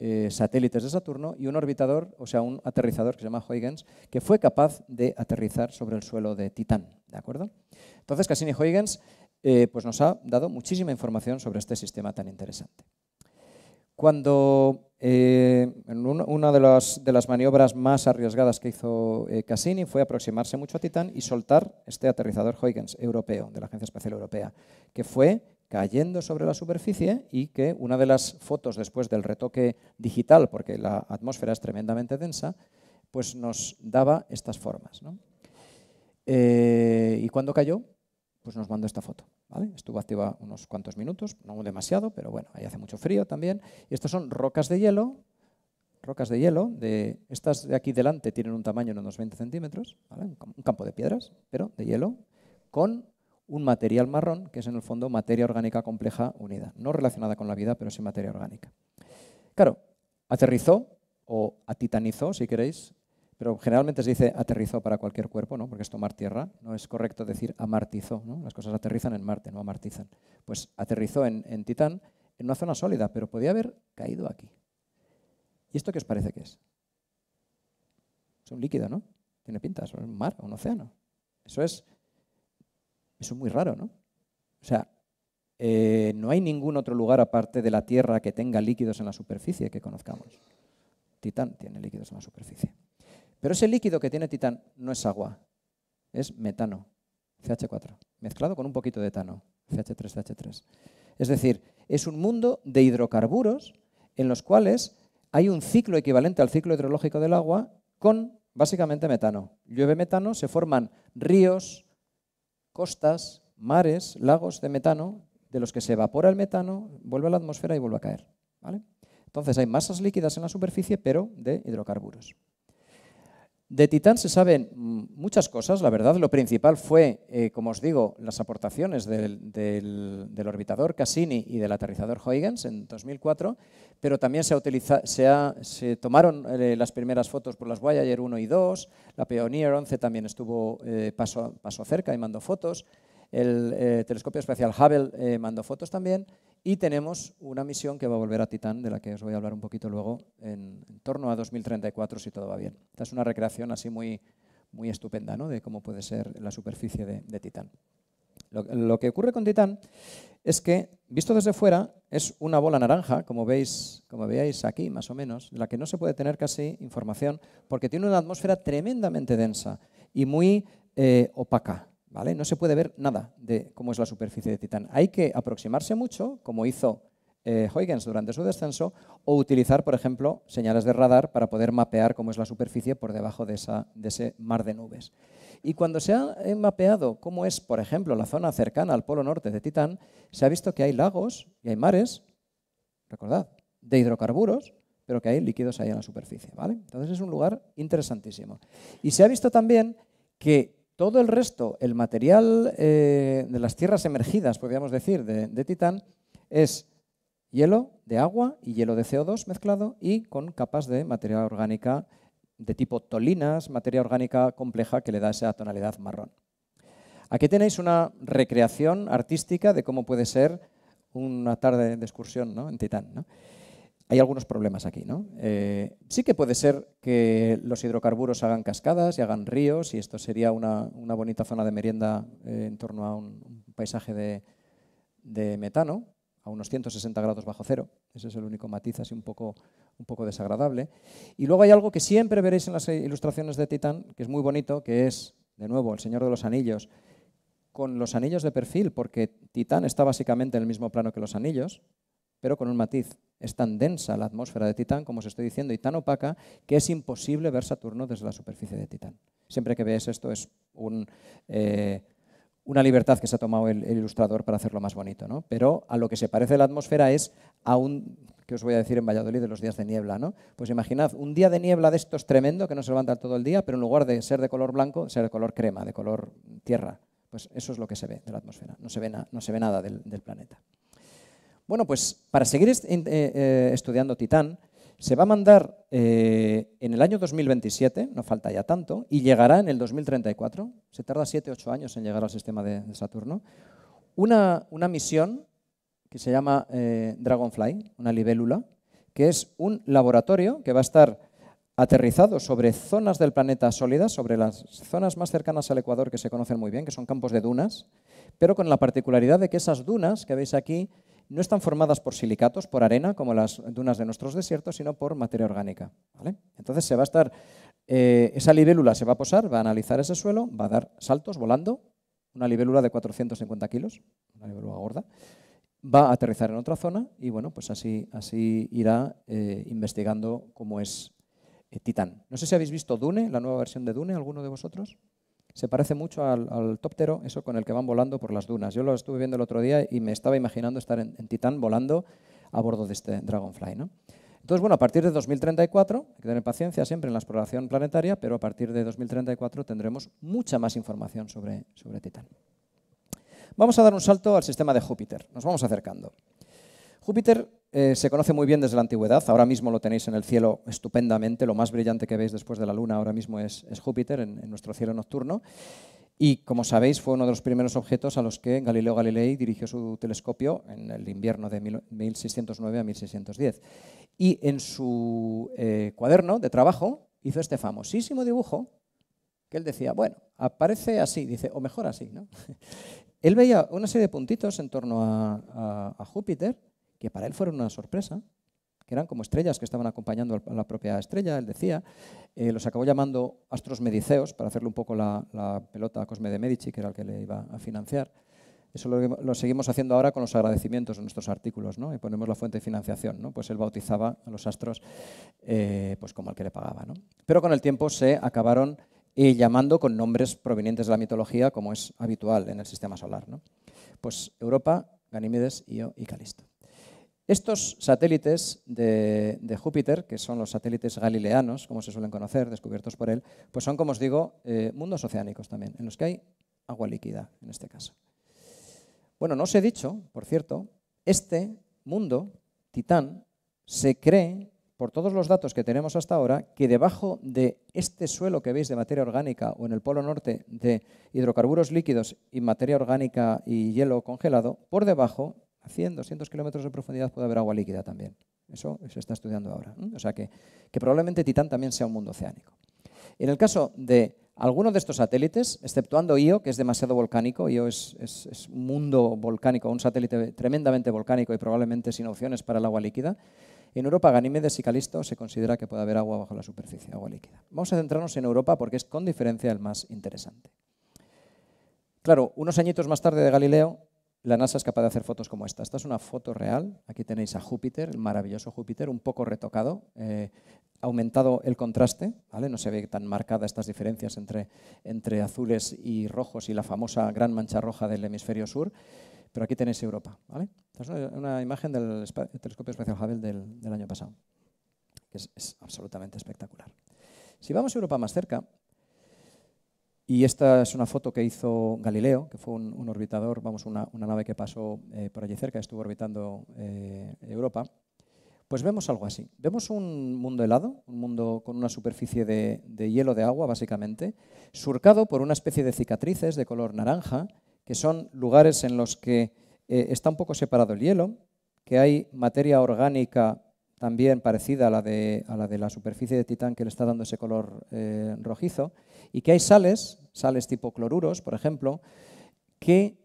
eh, satélites de Saturno y un orbitador, o sea, un aterrizador que se llama Huygens, que fue capaz de aterrizar sobre el suelo de Titán. ¿De acuerdo? Entonces, Cassini-Huygens eh, pues nos ha dado muchísima información sobre este sistema tan interesante. Cuando eh, una de las, de las, maniobras más arriesgadas que hizo Cassini fue aproximarse mucho a Titán y soltar este aterrizador Huygens europeo de la Agencia Espacial Europea, que fue cayendo sobre la superficie y que una de las fotos después del retoque digital, porque la atmósfera es tremendamente densa, pues nos daba estas formas. Eh, y cuando cayó, pues nos mandó esta foto. Estuvo activa unos cuantos minutos, no demasiado, pero bueno, ahí hace mucho frío también. Y estas son rocas de hielo, rocas de hielo, de, estas de aquí delante tienen un tamaño de unos 20 centímetros, un campo de piedras, pero de hielo, con un material marrón, que es en el fondo materia orgánica compleja unida, no relacionada con la vida, pero sí materia orgánica. Claro, aterrizó o atitanizó, si queréis, pero generalmente se dice aterrizó para cualquier cuerpo, ¿no? porque es tomar tierra, no es correcto decir amartizó, ¿no? las cosas aterrizan en Marte, no amartizan. Pues aterrizó en, en Titán, en una zona sólida, pero podía haber caído aquí. ¿Y esto qué os parece que es? Es un líquido, ¿no? Tiene pintas, es un mar, un océano. Eso es eso es muy raro, ¿no? O sea, eh, no hay ningún otro lugar aparte de la Tierra que tenga líquidos en la superficie que conozcamos. Titán tiene líquidos en la superficie. Pero ese líquido que tiene Titán no es agua, es metano, CH4, mezclado con un poquito de etano, CH3CH3. Es decir, es un mundo de hidrocarburos en los cuales hay un ciclo equivalente al ciclo hidrológico del agua con básicamente metano. Llueve metano, se forman ríos, costas, mares, lagos de metano, de los que se evapora el metano, vuelve a la atmósfera y vuelve a caer. ¿vale? Entonces hay masas líquidas en la superficie, pero de hidrocarburos. De Titán se saben muchas cosas, la verdad. Lo principal fue, eh, como os digo, las aportaciones del, orbitador Cassini y del aterrizador Huygens en 2004, pero también se, tomaron eh, las primeras fotos por las Voyager 1 y 2, la Pioneer 11 también estuvo eh, paso, paso, cerca y mandó fotos, el telescopio espacial Hubble mandó fotos también, y tenemos una misión que va a volver a Titán, de la que os voy a hablar un poquito luego, en, torno a 2034, si todo va bien. Esta es una recreación así muy, muy estupenda ¿no? de cómo puede ser la superficie de, Titán. Lo, que ocurre con Titán es que, visto desde fuera, es una bola naranja, como veis, como aquí más o menos, de la que no se puede tener casi información, porque tiene una atmósfera tremendamente densa y muy eh, opaca. No se puede ver nada de cómo es la superficie de Titán. Hay que aproximarse mucho, como hizo eh, Huygens durante su descenso, o utilizar, por ejemplo, señales de radar para poder mapear cómo es la superficie por debajo de, ese mar de nubes. Y cuando se ha mapeado cómo es, por ejemplo, la zona cercana al polo norte de Titán, se ha visto que hay lagos y hay mares, recordad, de hidrocarburos, pero que hay líquidos ahí en la superficie. ¿vale? Entonces es un lugar interesantísimo. Y se ha visto también que todo el resto, el material eh, de las tierras emergidas, podríamos decir, de, Titán, es hielo de agua y hielo de CO2 mezclado y con capas de materia orgánica de tipo tolinas, materia orgánica compleja que le da esa tonalidad marrón. Aquí tenéis una recreación artística de cómo puede ser una tarde de excursión en Titán hay algunos problemas aquí. ¿no? Eh, sí que puede ser que los hidrocarburos hagan cascadas y hagan ríos, y esto sería una, bonita zona de merienda eh, en torno a un, paisaje de, metano, a unos 160 grados bajo cero. Ese es el único matiz así un poco, un poco desagradable. Y luego hay algo que siempre veréis en las ilustraciones de Titán, que es muy bonito, que es, de nuevo, el Señor de los Anillos, con los anillos de perfil, porque Titán está básicamente en el mismo plano que los anillos, pero con un matiz. Es tan densa la atmósfera de Titán, como os estoy diciendo, y tan opaca que es imposible ver Saturno desde la superficie de Titán. Siempre que veis esto es eh, una libertad que se ha tomado el, ilustrador para hacerlo más bonito, ¿no? Pero a lo que se parece la atmósfera es a un, que os voy a decir en Valladolid, de los días de niebla, ¿no? Pues imaginad un día de niebla de estos tremendo que no se levanta todo el día, pero en lugar de ser de color blanco, ser de color crema, de color tierra. Pues eso es lo que se ve de la atmósfera, No se ve, no se ve nada del planeta. Bueno, pues para seguir eh, eh, estudiando Titán, se va a mandar eh, en el año 2027, no falta ya tanto, y llegará en el 2034, se tarda 7-8 años en llegar al sistema de, Saturno, una, una, misión que se llama Dragonfly, una libélula, que es un laboratorio que va a estar aterrizado sobre zonas del planeta sólidas, sobre las zonas más cercanas al Ecuador que se conocen muy bien, que son campos de dunas, pero con la particularidad de que esas dunas que veis aquí no están formadas por silicatos, por arena, como las dunas de nuestros desiertos, sino por materia orgánica. ¿vale? Entonces se va a estar, eh, esa libélula se va a posar, va a analizar ese suelo, va a dar saltos volando, una libélula de 450 kilos, una libélula gorda, va a aterrizar en otra zona y bueno, pues así, así irá eh, investigando cómo es eh, Titán. No sé si habéis visto Dune, la nueva versión de Dune, alguno de vosotros se parece mucho al, tóptero, eso con el que van volando por las dunas. Yo lo estuve viendo el otro día y me estaba imaginando estar en, Titán volando a bordo de este Dragonfly. ¿no? Entonces, bueno, a partir de 2034, hay que tener paciencia siempre en la exploración planetaria, pero a partir de 2034 tendremos mucha más información sobre, sobre Titán. Vamos a dar un salto al sistema de Júpiter, nos vamos acercando. Júpiter eh, se conoce muy bien desde la antigüedad. Ahora mismo lo tenéis en el cielo estupendamente. Lo más brillante que veis después de la Luna ahora mismo es, Júpiter en, nuestro cielo nocturno. Y como sabéis, fue uno de los primeros objetos a los que Galileo Galilei dirigió su telescopio en el invierno de 1609 a 1610. Y en su eh, cuaderno de trabajo hizo este famosísimo dibujo que él decía, bueno, aparece así, dice, o mejor así, ¿no? él veía una serie de puntitos en torno a Júpiter que para él fueron una sorpresa, que eran como estrellas que estaban acompañando a la propia estrella, él decía. Eh, los acabó llamando astros mediceos, para hacerle un poco la, pelota a Cosme de Medici, que era el que le iba a financiar. Eso lo, seguimos haciendo ahora con los agradecimientos en nuestros artículos, ¿no? Y ponemos la fuente de financiación, ¿no? Pues él bautizaba a los astros eh, pues como el que le pagaba, Pero con el tiempo se acabaron llamando con nombres provenientes de la mitología, como es habitual en el sistema solar, ¿no? Pues Europa, Ganímedes, Io y Calisto. Estos satélites de, Júpiter, que son los satélites galileanos, como se suelen conocer, descubiertos por él, pues son, como os digo, eh, mundos oceánicos también, en los que hay agua líquida, en este caso. Bueno, no os he dicho, por cierto, este mundo, Titán, se cree, por todos los datos que tenemos hasta ahora, que debajo de este suelo que veis de materia orgánica o en el polo norte de hidrocarburos líquidos y materia orgánica y hielo congelado, por debajo a 100, 200 kilómetros de profundidad puede haber agua líquida también. Eso se está estudiando ahora. ¿eh? O sea que, probablemente Titán también sea un mundo oceánico. En el caso de algunos de estos satélites, exceptuando Io, que es demasiado volcánico, Io es, un mundo volcánico, un satélite tremendamente volcánico y probablemente sin opciones para el agua líquida, en Europa Ganímedes y Calisto se considera que puede haber agua bajo la superficie, agua líquida. Vamos a centrarnos en Europa porque es con diferencia el más interesante. Claro, unos añitos más tarde de Galileo, la NASA es capaz de hacer fotos como esta. Esta es una foto real. Aquí tenéis a Júpiter, el maravilloso Júpiter, un poco retocado, eh, aumentado el contraste. ¿vale? No se ve tan marcada estas diferencias entre, entre azules y rojos y la famosa gran mancha roja del hemisferio sur. Pero aquí tenéis Europa. Esta es una, imagen del telescopio espacial Hubble del, año pasado. Que es absolutamente espectacular. Si vamos a Europa más cerca, y esta es una foto que hizo Galileo, que fue un, orbitador, vamos, una, nave que pasó eh, por allí cerca, estuvo orbitando eh, Europa. Pues vemos algo así. Vemos un mundo helado, un mundo con una superficie de, hielo de agua, básicamente, surcado por una especie de cicatrices de color naranja, que son lugares en los que eh, está un poco separado el hielo, que hay materia orgánica también parecida a la, de, a la de la superficie de titán que le está dando ese color eh, rojizo, y que hay sales, sales tipo cloruros, por ejemplo, que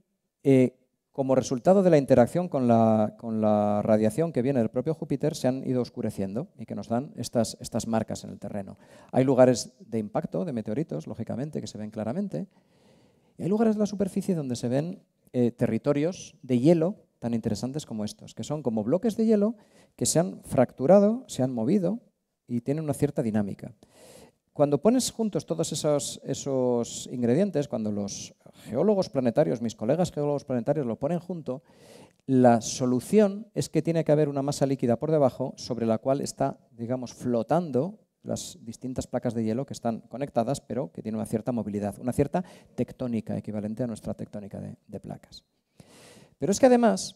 eh, como resultado de la interacción con la, con la, radiación que viene del propio Júpiter se han ido oscureciendo y que nos dan estas, estas marcas en el terreno. Hay lugares de impacto de meteoritos, lógicamente, que se ven claramente, y hay lugares de la superficie donde se ven eh, territorios de hielo tan interesantes como estos, que son como bloques de hielo que se han fracturado, se han movido y tienen una cierta dinámica. Cuando pones juntos todos esos, ingredientes, cuando los geólogos planetarios, mis colegas geólogos planetarios lo ponen junto, la solución es que tiene que haber una masa líquida por debajo sobre la cual está, digamos, flotando las distintas placas de hielo que están conectadas, pero que tienen una cierta movilidad, una cierta tectónica equivalente a nuestra tectónica de placas. Pero es que además,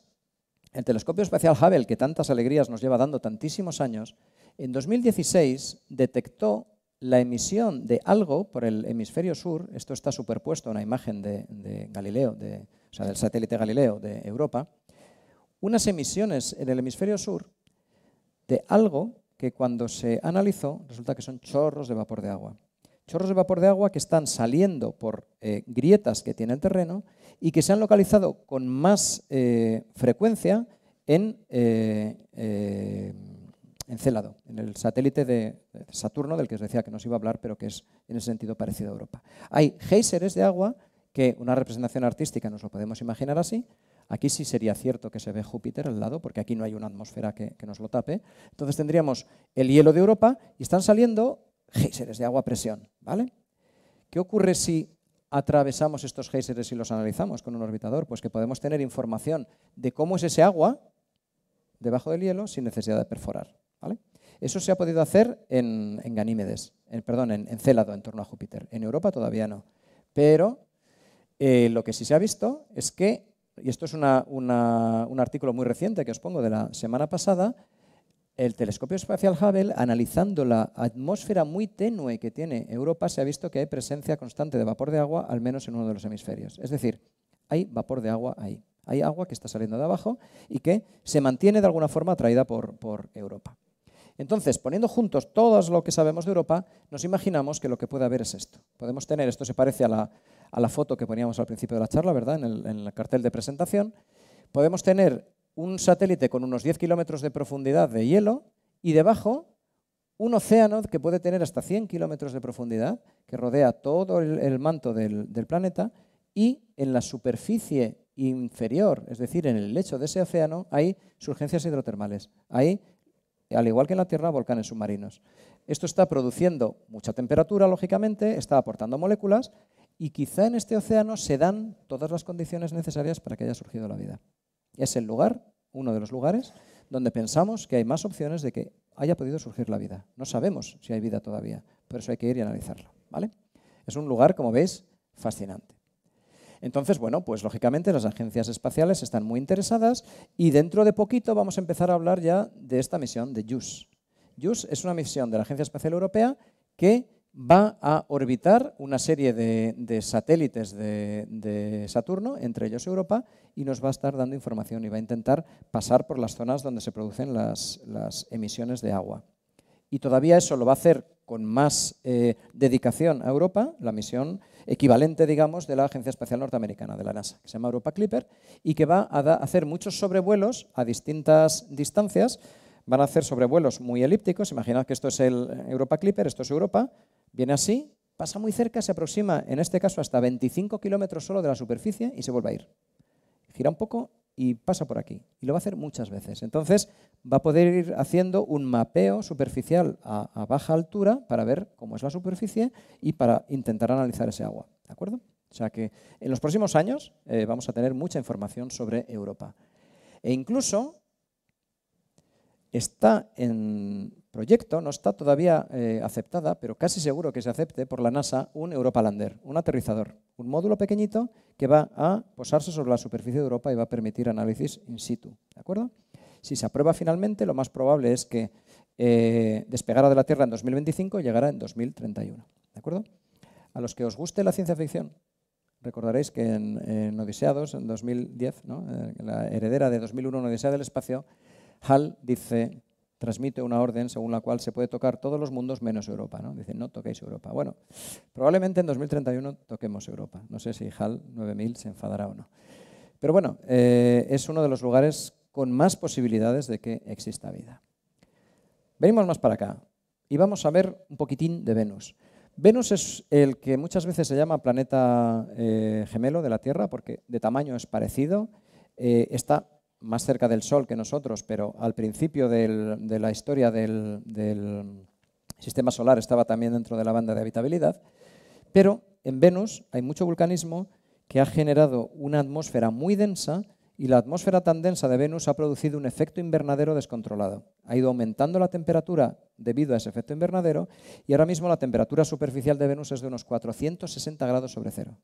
el telescopio espacial Hubble, que tantas alegrías nos lleva dando tantísimos años, en 2016 detectó la emisión de algo por el hemisferio sur, esto está superpuesto a una imagen de, Galileo, o sea, del satélite Galileo de Europa, unas emisiones en el hemisferio sur de algo que cuando se analizó resulta que son chorros de vapor de agua chorros de vapor de agua que están saliendo por eh, grietas que tiene el terreno y que se han localizado con más eh, frecuencia en eh, Encélado, en el satélite de Saturno, del que os decía que nos iba a hablar, pero que es en el sentido parecido a Europa. Hay géiseres de agua que una representación artística nos lo podemos imaginar así, Aquí sí sería cierto que se ve Júpiter al lado, porque aquí no hay una atmósfera que, que, nos lo tape. Entonces tendríamos el hielo de Europa y están saliendo géiseres de agua a presión, ¿vale? ¿Qué ocurre si atravesamos estos géiseres y los analizamos con un orbitador? Pues que podemos tener información de cómo es ese agua debajo del hielo sin necesidad de perforar, ¿vale? Eso se ha podido hacer en, Ganímedes, perdón, en, Célado, en torno a Júpiter. En Europa todavía no. Pero eh, lo que sí se ha visto es que, y esto es un artículo muy reciente que os pongo de la semana pasada, el telescopio espacial Hubble, analizando la atmósfera muy tenue que tiene Europa, se ha visto que hay presencia constante de vapor de agua, al menos en uno de los hemisferios. Es decir, hay vapor de agua ahí. Hay agua que está saliendo de abajo y que se mantiene de alguna forma atraída por, Europa. Entonces, poniendo juntos todo lo que sabemos de Europa, nos imaginamos que lo que puede haber es esto. Podemos tener, esto se parece a la, foto que poníamos al principio de la charla, ¿verdad? en el cartel de presentación. Podemos tener un satélite con unos 10 kilómetros de profundidad de hielo y debajo un océano que puede tener hasta 100 kilómetros de profundidad, que rodea todo el, manto del, del, planeta, y en la superficie inferior, es decir, en el lecho de ese océano, hay surgencias hidrotermales. Hay, al igual que en la Tierra, volcanes submarinos. Esto está produciendo mucha temperatura, lógicamente, está aportando moléculas, y quizá en este océano se dan todas las condiciones necesarias para que haya surgido la vida. Es el lugar, uno de los lugares, donde pensamos que hay más opciones de que haya podido surgir la vida. No sabemos si hay vida todavía, por eso hay que ir y analizarlo. ¿vale? Es un lugar, como veis, fascinante. Entonces, bueno, pues lógicamente las agencias espaciales están muy interesadas y dentro de poquito vamos a empezar a hablar ya de esta misión de JUICE. JUICE es una misión de la Agencia Espacial Europea que va a orbitar una serie de, satélites de, Saturno, entre ellos Europa, y nos va a estar dando información y va a intentar pasar por las zonas donde se producen las, emisiones de agua. Y todavía eso lo va a hacer con más eh, dedicación a Europa, la misión equivalente, digamos, de la Agencia Espacial Norteamericana, de la NASA, que se llama Europa Clipper, y que va a hacer muchos sobrevuelos a distintas distancias, van a hacer sobrevuelos muy elípticos. Imaginad que esto es el Europa Clipper, esto es Europa, Viene así, pasa muy cerca, se aproxima, en este caso, hasta 25 kilómetros solo de la superficie y se vuelve a ir. Gira un poco y pasa por aquí. Y lo va a hacer muchas veces. Entonces, va a poder ir haciendo un mapeo superficial a, baja altura para ver cómo es la superficie y para intentar analizar ese agua. ¿De acuerdo? O sea que en los próximos años eh, vamos a tener mucha información sobre Europa. E incluso está en proyecto no está todavía eh, aceptada, pero casi seguro que se acepte por la NASA un Europa Lander, un aterrizador, un módulo pequeñito que va a posarse sobre la superficie de Europa y va a permitir análisis in situ. ¿De acuerdo? Si se aprueba finalmente, lo más probable es que eh, despegara de la Tierra en 2025 y llegará en 2031. ¿De acuerdo? A los que os guste la ciencia ficción, recordaréis que en, en Odiseados, en 2010, eh, la heredera de 2001, Odisea del Espacio, Hall dice transmite una orden según la cual se puede tocar todos los mundos menos Europa. ¿no? Dicen, no toquéis Europa. Bueno, probablemente en 2031 toquemos Europa. No sé si HAL 9000 se enfadará o no. Pero bueno, eh, es uno de los lugares con más posibilidades de que exista vida. Venimos más para acá y vamos a ver un poquitín de Venus. Venus es el que muchas veces se llama planeta eh, gemelo de la Tierra porque de tamaño es parecido, eh, está más cerca del Sol que nosotros, pero al principio de la historia del, sistema solar estaba también dentro de la banda de habitabilidad. Pero en Venus hay mucho vulcanismo que ha generado una atmósfera muy densa y la atmósfera tan densa de Venus ha producido un efecto invernadero descontrolado. Ha ido aumentando la temperatura debido a ese efecto invernadero y ahora mismo la temperatura superficial de Venus es de unos 460 grados sobre cero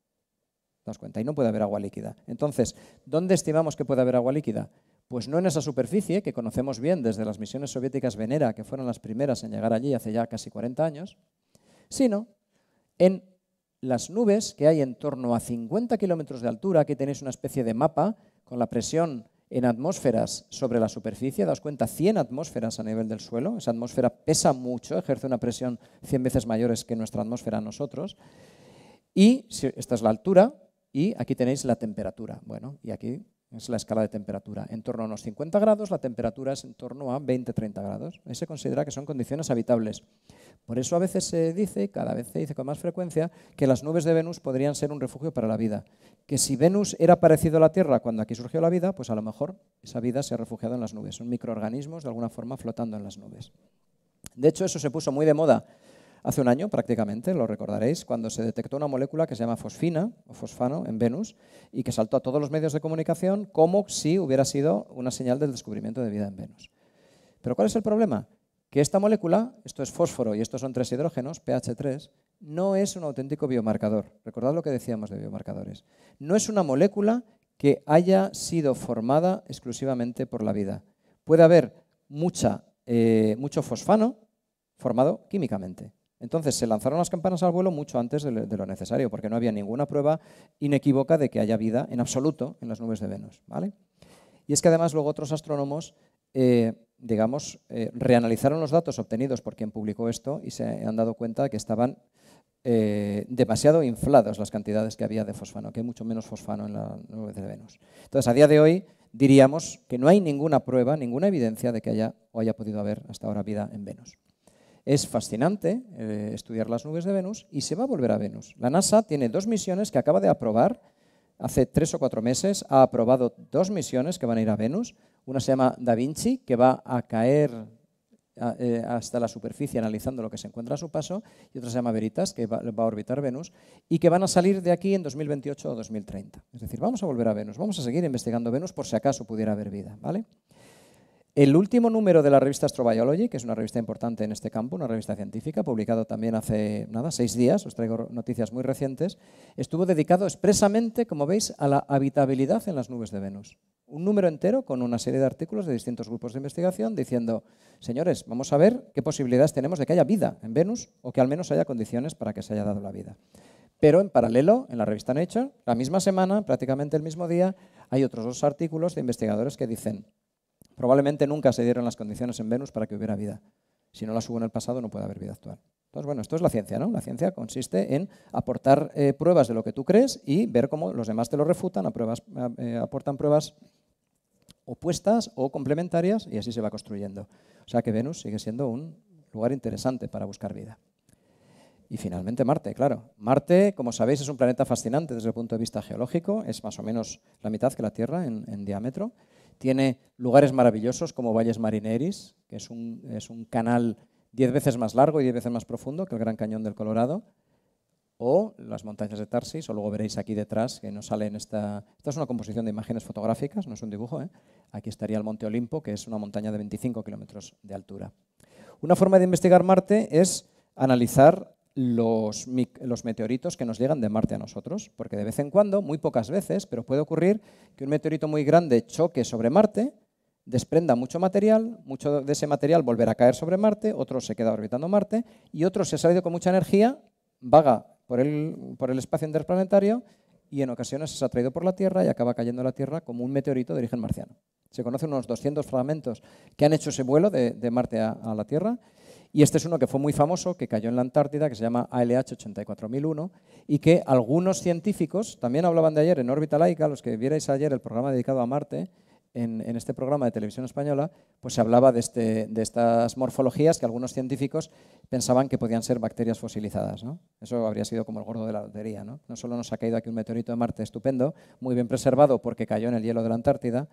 cuenta, y no puede haber agua líquida. Entonces, ¿dónde estimamos que puede haber agua líquida? Pues no en esa superficie que conocemos bien desde las misiones soviéticas Venera, que fueron las primeras en llegar allí hace ya casi 40 años, sino en las nubes que hay en torno a 50 kilómetros de altura. Aquí tenéis una especie de mapa con la presión en atmósferas sobre la superficie, daos cuenta, 100 atmósferas a nivel del suelo, esa atmósfera pesa mucho, ejerce una presión 100 veces mayores que nuestra atmósfera a nosotros, y esta es la altura, y aquí tenéis la temperatura. Bueno, y aquí es la escala de temperatura. En torno a unos 50 grados, la temperatura es en torno a 20-30 grados. Ahí se considera que son condiciones habitables. Por eso a veces se dice, cada vez se dice con más frecuencia, que las nubes de Venus podrían ser un refugio para la vida. Que si Venus era parecido a la Tierra cuando aquí surgió la vida, pues a lo mejor esa vida se ha refugiado en las nubes. Son microorganismos de alguna forma flotando en las nubes. De hecho, eso se puso muy de moda hace un año prácticamente, lo recordaréis, cuando se detectó una molécula que se llama fosfina o fosfano en Venus y que saltó a todos los medios de comunicación como si hubiera sido una señal del descubrimiento de vida en Venus. Pero ¿cuál es el problema? Que esta molécula, esto es fósforo y estos son tres hidrógenos, pH3, no es un auténtico biomarcador. Recordad lo que decíamos de biomarcadores. No es una molécula que haya sido formada exclusivamente por la vida. Puede haber mucha, eh, mucho fosfano formado químicamente, entonces se lanzaron las campanas al vuelo mucho antes de lo necesario, porque no había ninguna prueba inequívoca de que haya vida en absoluto en las nubes de Venus. ¿vale? Y es que además luego otros astrónomos, eh, digamos, eh, reanalizaron los datos obtenidos por quien publicó esto y se han dado cuenta de que estaban eh, demasiado infladas las cantidades que había de fosfano, que hay mucho menos fosfano en las nubes de Venus. Entonces, a día de hoy diríamos que no hay ninguna prueba, ninguna evidencia de que haya o haya podido haber hasta ahora vida en Venus. Es fascinante eh, estudiar las nubes de Venus y se va a volver a Venus. La NASA tiene dos misiones que acaba de aprobar hace tres o cuatro meses. Ha aprobado dos misiones que van a ir a Venus. Una se llama Da Vinci, que va a caer eh, hasta la superficie analizando lo que se encuentra a su paso, y otra se llama Veritas, que va, va, a orbitar Venus, y que van a salir de aquí en 2028 o 2030. Es decir, vamos a volver a Venus, vamos a seguir investigando Venus por si acaso pudiera haber vida. ¿vale? El último número de la revista Astrobiology, que es una revista importante en este campo, una revista científica, publicado también hace nada, seis días, os traigo noticias muy recientes, estuvo dedicado expresamente, como veis, a la habitabilidad en las nubes de Venus. Un número entero con una serie de artículos de distintos grupos de investigación diciendo, señores, vamos a ver qué posibilidades tenemos de que haya vida en Venus o que al menos haya condiciones para que se haya dado la vida. Pero en paralelo, en la revista Nature, la misma semana, prácticamente el mismo día, hay otros dos artículos de investigadores que dicen, Probablemente nunca se dieron las condiciones en Venus para que hubiera vida. Si no las hubo en el pasado, no puede haber vida actual. Entonces, bueno, esto es la ciencia, ¿no? La ciencia consiste en aportar eh, pruebas de lo que tú crees y ver cómo los demás te lo refutan, eh, eh, aportan pruebas opuestas o complementarias y así se va construyendo. O sea que Venus sigue siendo un lugar interesante para buscar vida. Y finalmente Marte, claro. Marte, como sabéis, es un planeta fascinante desde el punto de vista geológico, es más o menos la mitad que la Tierra en diámetro tiene lugares maravillosos como Valles Marineris, que es un, canal 10 veces más largo y 10 veces más profundo que el Gran Cañón del Colorado, o las montañas de Tarsis, o luego veréis aquí detrás que nos sale en esta... Esta es una composición de imágenes fotográficas, no es un dibujo. ¿eh? Aquí estaría el Monte Olimpo, que es una montaña de 25 kilómetros de altura. Una forma de investigar Marte es analizar los, meteoritos que nos llegan de Marte a nosotros, porque de vez en cuando, muy pocas veces, pero puede ocurrir que un meteorito muy grande choque sobre Marte, desprenda mucho material, mucho de ese material volverá a caer sobre Marte, otro se queda orbitando Marte y otro se ha salido con mucha energía, vaga por el, espacio interplanetario y en ocasiones es atraído por la Tierra y acaba cayendo a la Tierra como un meteorito de origen marciano. Se conocen unos 200 fragmentos que han hecho ese vuelo de, Marte a, la Tierra y este es uno que fue muy famoso, que cayó en la Antártida, que se llama ALH 84001, y que algunos científicos, también hablaban de ayer en órbita laica, los que vierais ayer el programa dedicado a Marte, en, este programa de televisión española, pues se hablaba este, de, estas morfologías que algunos científicos pensaban que podían ser bacterias fosilizadas. ¿no? Eso habría sido como el gordo de la lotería. ¿no? no solo nos ha caído aquí un meteorito de Marte estupendo, muy bien preservado porque cayó en el hielo de la Antártida,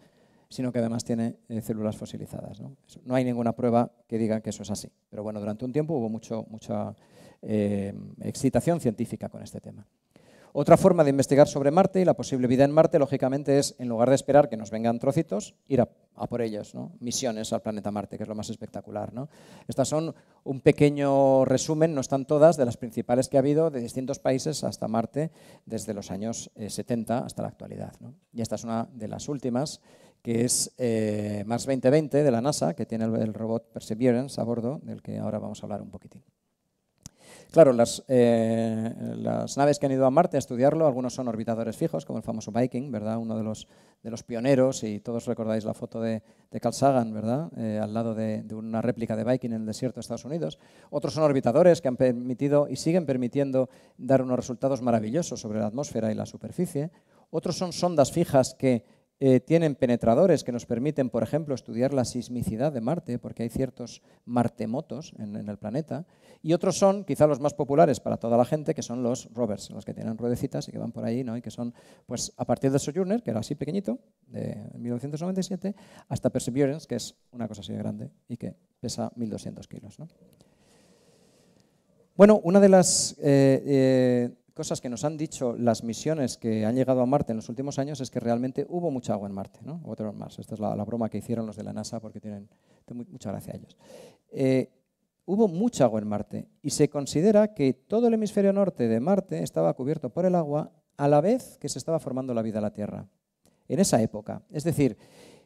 sino que además tiene eh, células fosilizadas. ¿no? hay ninguna prueba que diga que eso es así. Pero bueno, durante un tiempo hubo mucho, mucha eh, excitación científica con este tema. Otra forma de investigar sobre Marte y la posible vida en Marte, lógicamente, es, en lugar de esperar que nos vengan trocitos, ir a, por ellos, ¿no? misiones al planeta Marte, que es lo más espectacular. Estas son un pequeño resumen, no están todas, de las principales que ha habido de distintos países hasta Marte desde los años 70 eh, hasta la actualidad. Y esta es una de las últimas que es eh, Mars 2020 de la NASA, que tiene el, robot Perseverance a bordo, del que ahora vamos a hablar un poquitín. Claro, eh, las, naves que han ido a Marte a estudiarlo, algunos son orbitadores fijos, como el famoso Viking, ¿verdad? uno de los, de los pioneros, y todos recordáis la foto de, de Carl Sagan, ¿verdad? Eh, al lado de, de, una réplica de Viking en el desierto de Estados Unidos. Otros son orbitadores que han permitido y siguen permitiendo dar unos resultados maravillosos sobre la atmósfera y la superficie. Otros son sondas fijas que eh, tienen penetradores que nos permiten, por ejemplo, estudiar la sismicidad de Marte, porque hay ciertos martemotos en, el planeta, y otros son, quizá los más populares para toda la gente, que son los rovers, los que tienen ruedecitas y que van por ahí, y que son, pues, a partir de Sojourner, que era así pequeñito, de 1997, hasta Perseverance, que es una cosa así grande y que pesa 1.200 kilos. Bueno, una de las... Eh, eh, cosas que nos han dicho las misiones que han llegado a Marte en los últimos años es que realmente hubo mucha agua en Marte, ¿no? Esta es la, broma que hicieron los de la NASA porque tienen mucha gracia a ellos. Eh, hubo mucha agua en Marte y se considera que todo el hemisferio norte de Marte estaba cubierto por el agua a la vez que se estaba formando la vida en la Tierra, en esa época. Es decir,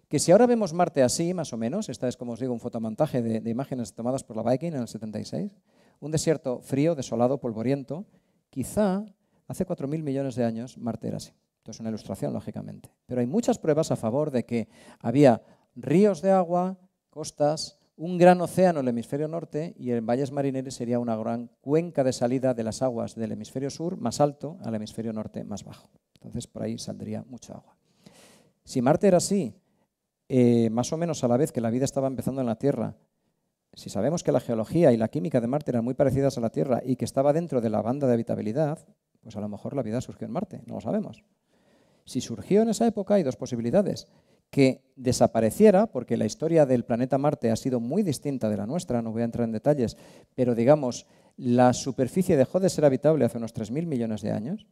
que si ahora vemos Marte así, más o menos, esta es como os digo un fotomontaje de, de imágenes tomadas por la Viking en el 76, un desierto frío, desolado, polvoriento, Quizá hace 4.000 millones de años Marte era así. Esto es una ilustración, lógicamente. Pero hay muchas pruebas a favor de que había ríos de agua, costas, un gran océano en el hemisferio norte y en valles marineres sería una gran cuenca de salida de las aguas del hemisferio sur más alto al hemisferio norte más bajo. Entonces por ahí saldría mucha agua. Si Marte era así, eh, más o menos a la vez que la vida estaba empezando en la Tierra si sabemos que la geología y la química de Marte eran muy parecidas a la Tierra y que estaba dentro de la banda de habitabilidad, pues a lo mejor la vida surgió en Marte, no lo sabemos. Si surgió en esa época hay dos posibilidades. Que desapareciera, porque la historia del planeta Marte ha sido muy distinta de la nuestra, no voy a entrar en detalles, pero digamos, la superficie dejó de ser habitable hace unos 3.000 millones de años.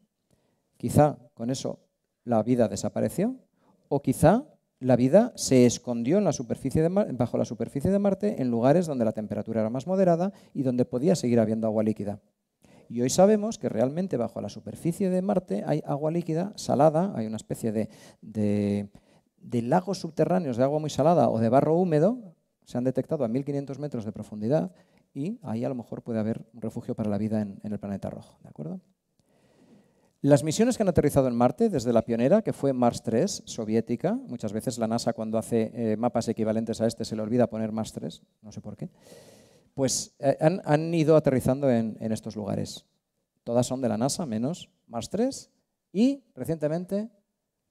Quizá con eso la vida desapareció, o quizá la vida se escondió en la superficie de bajo la superficie de Marte en lugares donde la temperatura era más moderada y donde podía seguir habiendo agua líquida. Y hoy sabemos que realmente bajo la superficie de Marte hay agua líquida salada, hay una especie de, lagos subterráneos de agua muy salada o de barro húmedo, se han detectado a 1.500 metros de profundidad y ahí a lo mejor puede haber un refugio para la vida en, en el planeta rojo. ¿de acuerdo? Las misiones que han aterrizado en Marte, desde la pionera, que fue Mars 3, soviética, muchas veces la NASA cuando hace eh, mapas equivalentes a este se le olvida poner Mars 3, no sé por qué, pues eh, han, ido aterrizando en, estos lugares. Todas son de la NASA, menos Mars 3 y recientemente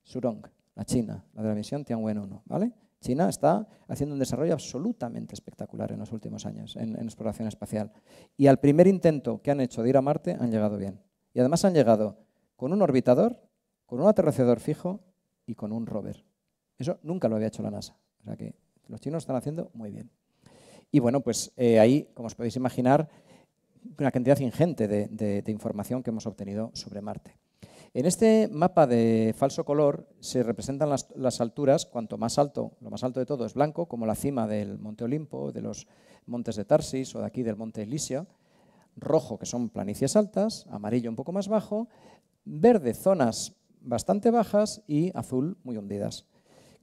Surong, la China, la de la misión Tianwen-1. ¿vale? China está haciendo un desarrollo absolutamente espectacular en los últimos años en exploración espacial. Y al primer intento que han hecho de ir a Marte han llegado bien. Y además han llegado con un orbitador, con un aterrizador fijo y con un rover. Eso nunca lo había hecho la NASA. O sea que los chinos están haciendo muy bien. Y bueno, pues eh, ahí, como os podéis imaginar, una cantidad ingente de, información que hemos obtenido sobre Marte. En este mapa de falso color se representan las, alturas, cuanto más alto, lo más alto de todo es blanco, como la cima del Monte Olimpo, de los montes de Tarsis o de aquí del Monte Elisia, rojo que son planicies altas, amarillo un poco más bajo, verde zonas bastante bajas y azul muy hundidas.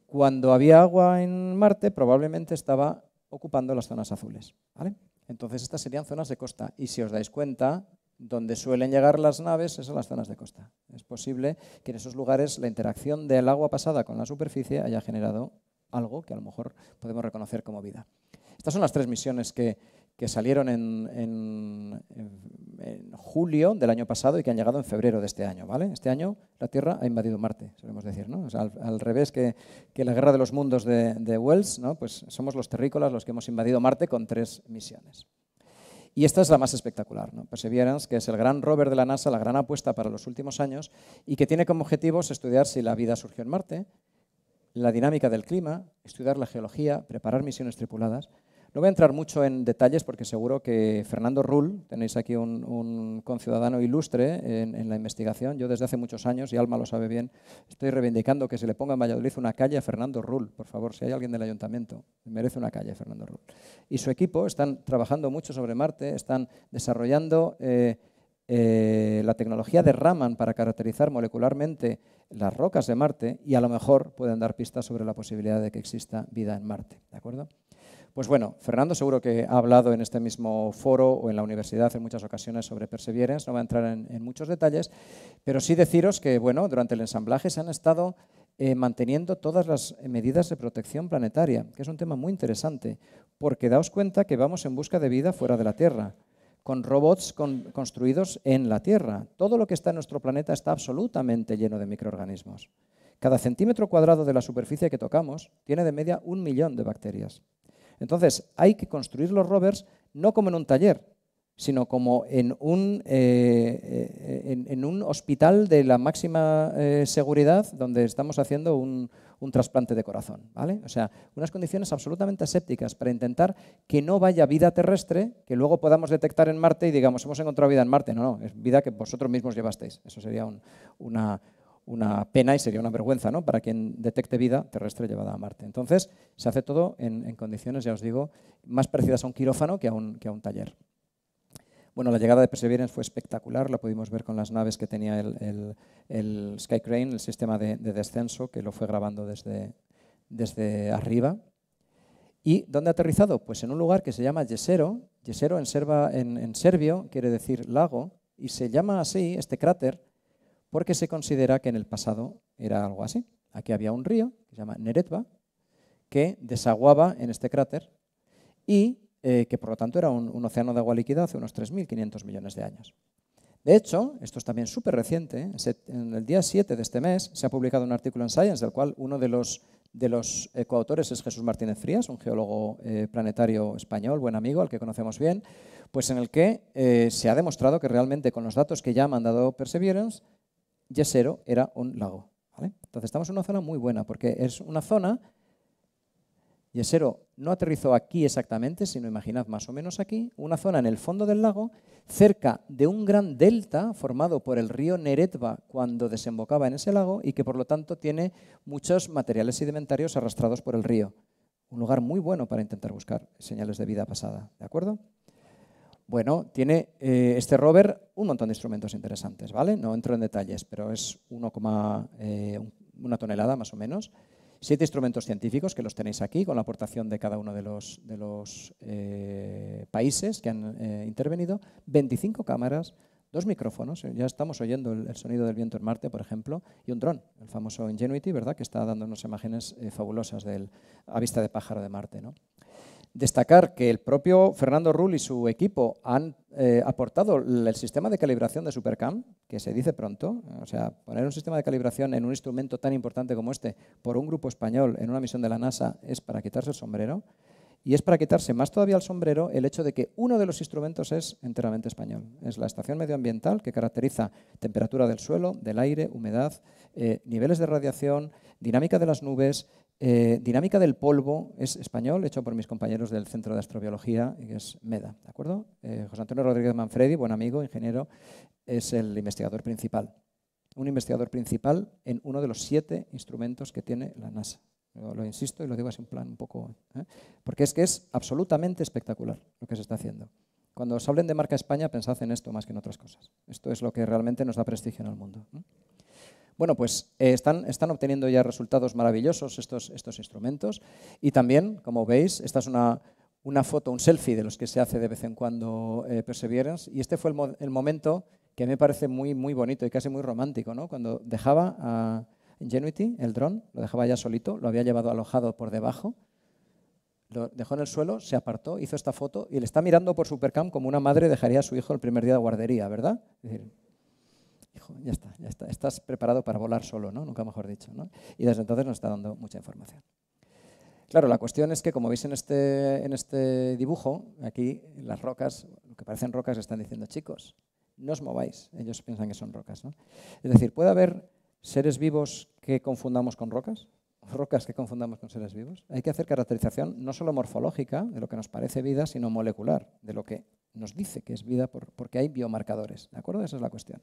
Cuando había agua en Marte probablemente estaba ocupando las zonas azules. ¿vale? Entonces estas serían zonas de costa y si os dais cuenta, donde suelen llegar las naves es las zonas de costa. Es posible que en esos lugares la interacción del agua pasada con la superficie haya generado algo que a lo mejor podemos reconocer como vida. Estas son las tres misiones que, que salieron en, julio del año pasado y que han llegado en febrero de este año. ¿vale? Este año la Tierra ha invadido Marte, solemos decir. al, revés que, la guerra de los mundos de, Wells, ¿no? pues somos los terrícolas los que hemos invadido Marte con tres misiones. Y esta es la más espectacular, ¿no? Perseverance, que es el gran rover de la NASA, la gran apuesta para los últimos años y que tiene como objetivos estudiar si la vida surgió en Marte, la dinámica del clima, estudiar la geología, preparar misiones tripuladas no voy a entrar mucho en detalles porque seguro que Fernando Rull, tenéis aquí un, conciudadano ilustre en, la investigación, yo desde hace muchos años, y Alma lo sabe bien, estoy reivindicando que se le ponga en Valladolid una calle a Fernando Rull, por favor, si hay alguien del ayuntamiento, merece una calle Fernando Rull. Y su equipo están trabajando mucho sobre Marte, están desarrollando... Eh, eh, la tecnología de Raman para caracterizar molecularmente las rocas de Marte y a lo mejor pueden dar pistas sobre la posibilidad de que exista vida en Marte. ¿De acuerdo? Pues bueno, Fernando seguro que ha hablado en este mismo foro o en la universidad en muchas ocasiones sobre Perseverance, no va a entrar en, muchos detalles, pero sí deciros que bueno, durante el ensamblaje se han estado eh, manteniendo todas las eh, medidas de protección planetaria, que es un tema muy interesante, porque daos cuenta que vamos en busca de vida fuera de la Tierra, con robots construidos en la Tierra. Todo lo que está en nuestro planeta está absolutamente lleno de microorganismos. Cada centímetro cuadrado de la superficie que tocamos tiene de media un millón de bacterias. Entonces, hay que construir los rovers no como en un taller, sino como en un, eh, eh, en, un hospital de la máxima eh, seguridad donde estamos haciendo un, trasplante de corazón. ¿vale? O sea, unas condiciones absolutamente asépticas para intentar que no vaya vida terrestre que luego podamos detectar en Marte y digamos, hemos encontrado vida en Marte. No, no, es vida que vosotros mismos llevasteis. Eso sería una una pena y sería una vergüenza ¿no? para quien detecte vida terrestre llevada a Marte. Entonces, se hace todo en, condiciones, ya os digo, más parecidas a un quirófano que a un, taller. Bueno, la llegada de Perseverance fue espectacular, la pudimos ver con las naves que tenía el, Skycrane, el Sky Crane, el sistema de, descenso, que lo fue grabando desde, desde arriba. ¿Y dónde ha aterrizado? Pues en un lugar que se llama Yesero. Yesero en, serba, en serbio quiere decir lago, y se llama así este cráter porque se considera que en el pasado era algo así. Aquí había un río que se llama Neretva, que desaguaba en este cráter y eh, que por lo tanto era un, océano de agua líquida hace unos 3.500 millones de años. De hecho, esto es también súper reciente, ¿eh? en el día 7 de este mes se ha publicado un artículo en Science del cual uno de los, de los coautores es Jesús Martínez Frías, un geólogo eh, planetario español, buen amigo, al que conocemos bien, pues en el que se ha demostrado que realmente con los datos que ya ha mandado Perseverance Yesero era un lago. Entonces estamos en una zona muy buena, porque es una zona, Yesero no aterrizó aquí exactamente, sino imaginad más o menos aquí, una zona en el fondo del lago, cerca de un gran delta formado por el río Neretva cuando desembocaba en ese lago y que por lo tanto tiene muchos materiales sedimentarios arrastrados por el río. Un lugar muy bueno para intentar buscar señales de vida pasada, ¿de acuerdo? Bueno, tiene eh, este rover un montón de instrumentos interesantes, ¿vale? No entro en detalles, pero es eh, una tonelada más o menos. Siete instrumentos científicos que los tenéis aquí con la aportación de cada uno de los, eh, países que han intervenido. 25 cámaras, dos micrófonos, ya estamos oyendo el, sonido del viento en Marte, por ejemplo, y un dron, el famoso Ingenuity, ¿verdad? Que está dando unas imágenes fabulosas a vista de pájaro de Marte, ¿no? destacar que el propio Fernando Rull y su equipo han eh, aportado el sistema de calibración de Supercam, que se dice pronto. O sea, poner un sistema de calibración en un instrumento tan importante como este por un grupo español en una misión de la NASA es para quitarse el sombrero. Y es para quitarse más todavía el sombrero el hecho de que uno de los instrumentos es enteramente español. Es la estación medioambiental que caracteriza temperatura del suelo, del aire, humedad, eh, niveles de radiación, dinámica de las nubes, eh, dinámica del polvo es español, hecho por mis compañeros del Centro de Astrobiología, que es MEDA, ¿de acuerdo? Eh, José Antonio Rodríguez Manfredi, buen amigo, ingeniero, es el investigador principal. Un investigador principal en uno de los siete instrumentos que tiene la NASA. lo insisto y lo digo así en plan un poco... ¿eh? Porque es que es absolutamente espectacular lo que se está haciendo. Cuando os hablen de marca España, pensad en esto más que en otras cosas. Esto es lo que realmente nos da prestigio en el mundo. Bueno, pues eh, están, obteniendo ya resultados maravillosos estos, instrumentos. Y también, como veis, esta es una, foto, un selfie de los que se hace de vez en cuando eh, Perseverance. Y este fue el, momento que me parece muy, muy bonito y casi muy romántico, ¿no? cuando dejaba a Ingenuity, el dron, lo dejaba ya solito, lo había llevado alojado por debajo, lo dejó en el suelo, se apartó, hizo esta foto y le está mirando por Supercam como una madre dejaría a su hijo el primer día de guardería, ¿verdad? Es decir, ya está, ya está. Estás preparado para volar solo, ¿no? Nunca mejor dicho, Y desde entonces nos está dando mucha información. Claro, la cuestión es que, como veis en este, en este dibujo, aquí las rocas, lo que parecen rocas, están diciendo, chicos, no os mováis. Ellos piensan que son rocas, Es decir, ¿puede haber seres vivos que confundamos con rocas? rocas que confundamos con seres vivos. Hay que hacer caracterización no solo morfológica de lo que nos parece vida, sino molecular, de lo que nos dice que es vida, porque hay biomarcadores. ¿De acuerdo? Esa es la cuestión.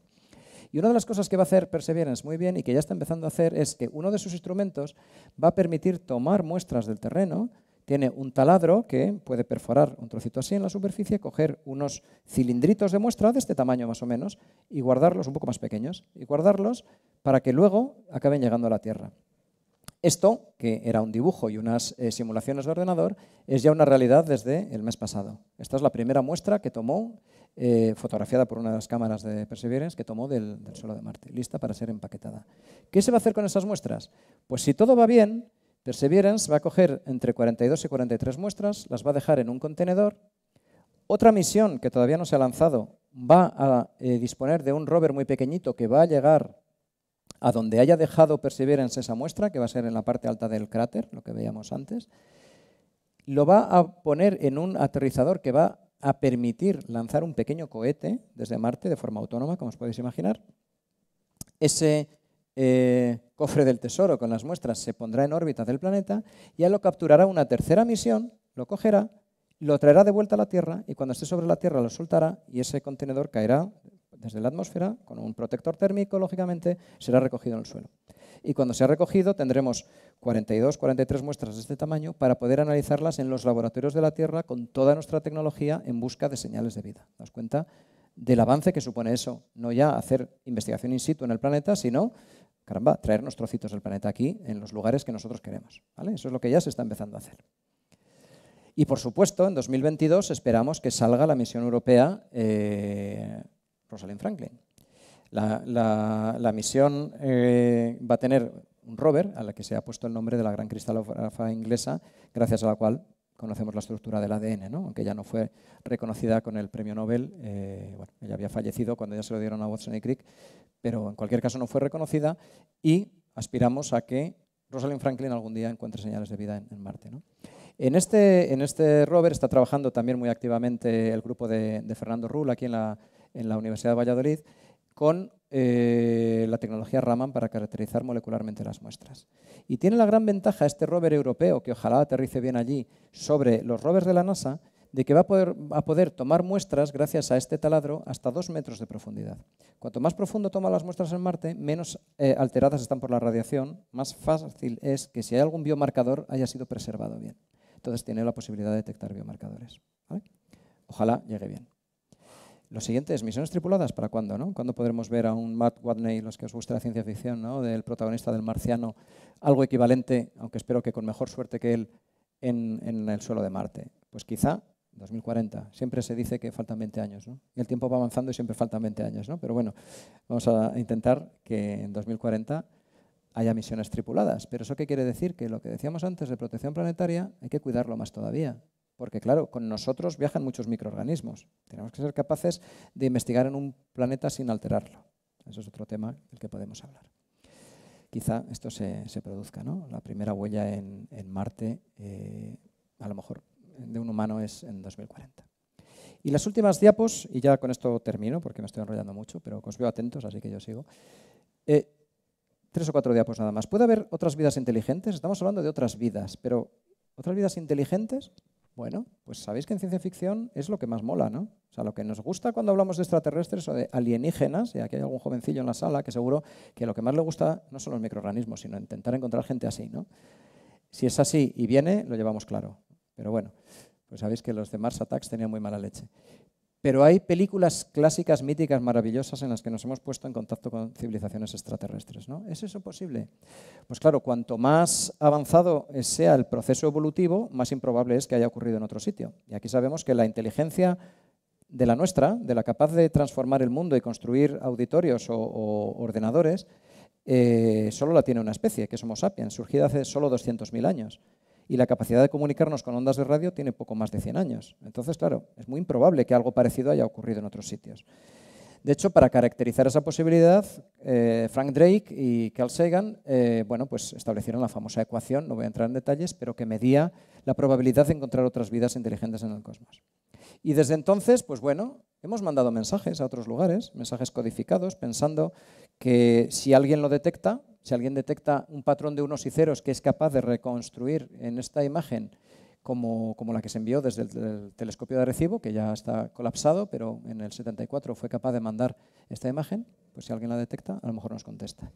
Y una de las cosas que va a hacer Perseverance muy bien y que ya está empezando a hacer es que uno de sus instrumentos va a permitir tomar muestras del terreno. Tiene un taladro que puede perforar un trocito así en la superficie, coger unos cilindritos de muestra de este tamaño más o menos y guardarlos, un poco más pequeños, y guardarlos para que luego acaben llegando a la Tierra. Esto, que era un dibujo y unas eh, simulaciones de ordenador, es ya una realidad desde el mes pasado. Esta es la primera muestra que tomó eh, fotografiada por una de las cámaras de Perseverance que tomó del, suelo de Marte, lista para ser empaquetada. ¿Qué se va a hacer con esas muestras? Pues si todo va bien, Perseverance va a coger entre 42 y 43 muestras, las va a dejar en un contenedor. Otra misión que todavía no se ha lanzado va a eh, disponer de un rover muy pequeñito que va a llegar a donde haya dejado Perseverance esa muestra, que va a ser en la parte alta del cráter, lo que veíamos antes, lo va a poner en un aterrizador que va a permitir lanzar un pequeño cohete desde Marte de forma autónoma, como os podéis imaginar. Ese eh, cofre del tesoro con las muestras se pondrá en órbita del planeta y ya lo capturará una tercera misión, lo cogerá, lo traerá de vuelta a la Tierra y cuando esté sobre la Tierra lo soltará y ese contenedor caerá desde la atmósfera, con un protector térmico, lógicamente, será recogido en el suelo. Y cuando sea recogido, tendremos 42, 43 muestras de este tamaño para poder analizarlas en los laboratorios de la Tierra con toda nuestra tecnología en busca de señales de vida. ¿Nos cuenta? del avance que supone eso, no ya hacer investigación in situ en el planeta, sino, caramba, traernos trocitos del planeta aquí, en los lugares que nosotros queremos. Eso es lo que ya se está empezando a hacer. Y por supuesto, en 2022 esperamos que salga la misión europea eh, Rosalind Franklin. La, misión eh, va a tener un rover a la que se ha puesto el nombre de la gran cristalógrafa inglesa, gracias a la cual conocemos la estructura del ADN, aunque ya no fue reconocida con el premio Nobel, eh, ella había fallecido cuando ya se lo dieron a Watson y Crick, pero en cualquier caso no fue reconocida y aspiramos a que Rosalind Franklin algún día encuentre señales de vida en, Marte. Este, en, este, rover está trabajando también muy activamente el grupo de, de Fernando Rull aquí en la en la Universidad de Valladolid con eh, la tecnología Raman para caracterizar molecularmente las muestras. Y tiene la gran ventaja este rover europeo, que ojalá aterrice bien allí, sobre los rovers de la NASA, de que va a poder, tomar muestras gracias a este taladro hasta dos metros de profundidad. Cuanto más profundo toma las muestras en Marte, menos eh, alteradas están por la radiación, más fácil es que si hay algún biomarcador haya sido preservado bien. Entonces tiene la posibilidad de detectar biomarcadores. Ojalá llegue bien. Lo siguiente es misiones tripuladas, ¿para cuándo? No? ¿Cuándo podremos ver a un Matt Watney, los que os guste la ciencia ficción, del protagonista del marciano, algo equivalente, aunque espero que con mejor suerte que él, en, el suelo de Marte? Pues quizá 2040. Siempre se dice que faltan 20 años. ¿no? Y el tiempo va avanzando y siempre faltan 20 años. ¿no? Pero bueno, vamos a intentar que en 2040 haya misiones tripuladas. Pero eso qué quiere decir? Que lo que decíamos antes de protección planetaria hay que cuidarlo más todavía. Porque claro, con nosotros viajan muchos microorganismos. Tenemos que ser capaces de investigar en un planeta sin alterarlo. Eso es otro tema del que podemos hablar. Quizá esto se, produzca, ¿no? La primera huella en, Marte, eh, a lo mejor de un humano, es en 2040. Y las últimas diapos, y ya con esto termino porque me estoy enrollando mucho, pero os veo atentos, así que yo sigo. Eh, tres o cuatro diapos nada más. ¿Puede haber otras vidas inteligentes? Estamos hablando de otras vidas, pero ¿otras vidas inteligentes? Bueno, pues sabéis que en ciencia ficción es lo que más mola, ¿no? O sea, lo que nos gusta cuando hablamos de extraterrestres o de alienígenas, y aquí hay algún jovencillo en la sala que seguro que lo que más le gusta no son los microorganismos, sino intentar encontrar gente así, ¿no? Si es así y viene, lo llevamos claro. Pero bueno, pues sabéis que los de Mars Attacks tenían muy mala leche. Pero hay películas clásicas, míticas, maravillosas en las que nos hemos puesto en contacto con civilizaciones extraterrestres. ¿Es eso posible? Pues claro, cuanto más avanzado sea el proceso evolutivo, más improbable es que haya ocurrido en otro sitio. Y aquí sabemos que la inteligencia de la nuestra, de la capaz de transformar el mundo y construir auditorios o, ordenadores, eh, solo la tiene una especie, que somos sapiens, surgida hace solo 200.000 años y la capacidad de comunicarnos con ondas de radio tiene poco más de 100 años. Entonces, claro, es muy improbable que algo parecido haya ocurrido en otros sitios. De hecho, para caracterizar esa posibilidad, eh, Frank Drake y Carl Sagan eh, bueno, pues establecieron la famosa ecuación, no voy a entrar en detalles, pero que medía la probabilidad de encontrar otras vidas inteligentes en el cosmos. Y desde entonces, pues bueno, hemos mandado mensajes a otros lugares, mensajes codificados, pensando que si alguien lo detecta, si alguien detecta un patrón de unos y ceros que es capaz de reconstruir en esta imagen como, la que se envió desde el, telescopio de Recibo que ya está colapsado, pero en el 74 fue capaz de mandar esta imagen, pues si alguien la detecta, a lo mejor nos contesta.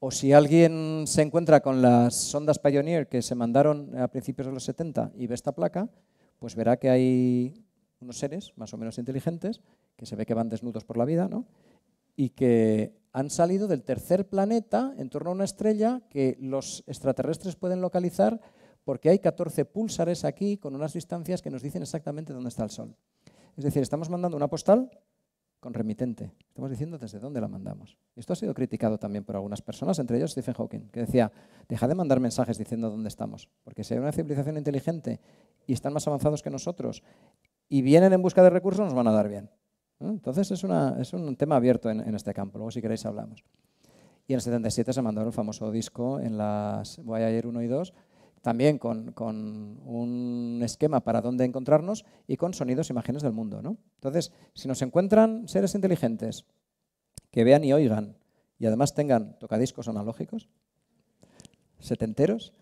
O si alguien se encuentra con las sondas Pioneer que se mandaron a principios de los 70 y ve esta placa, pues verá que hay unos seres más o menos inteligentes que se ve que van desnudos por la vida, ¿no? y que han salido del tercer planeta en torno a una estrella que los extraterrestres pueden localizar porque hay 14 púlsares aquí con unas distancias que nos dicen exactamente dónde está el Sol. Es decir, estamos mandando una postal con remitente. Estamos diciendo desde dónde la mandamos. Esto ha sido criticado también por algunas personas, entre ellos Stephen Hawking, que decía, deja de mandar mensajes diciendo dónde estamos, porque si hay una civilización inteligente y están más avanzados que nosotros y vienen en busca de recursos, nos van a dar bien. ¿Eh? Entonces es, un tema abierto en, este campo, luego si queréis hablamos. Y en el 77 se mandó el famoso disco en las Voyager 1 y 2, también con, un esquema para dónde encontrarnos y con sonidos e imágenes del mundo. Entonces, si nos encuentran seres inteligentes que vean y oigan y además tengan tocadiscos analógicos, setenteros,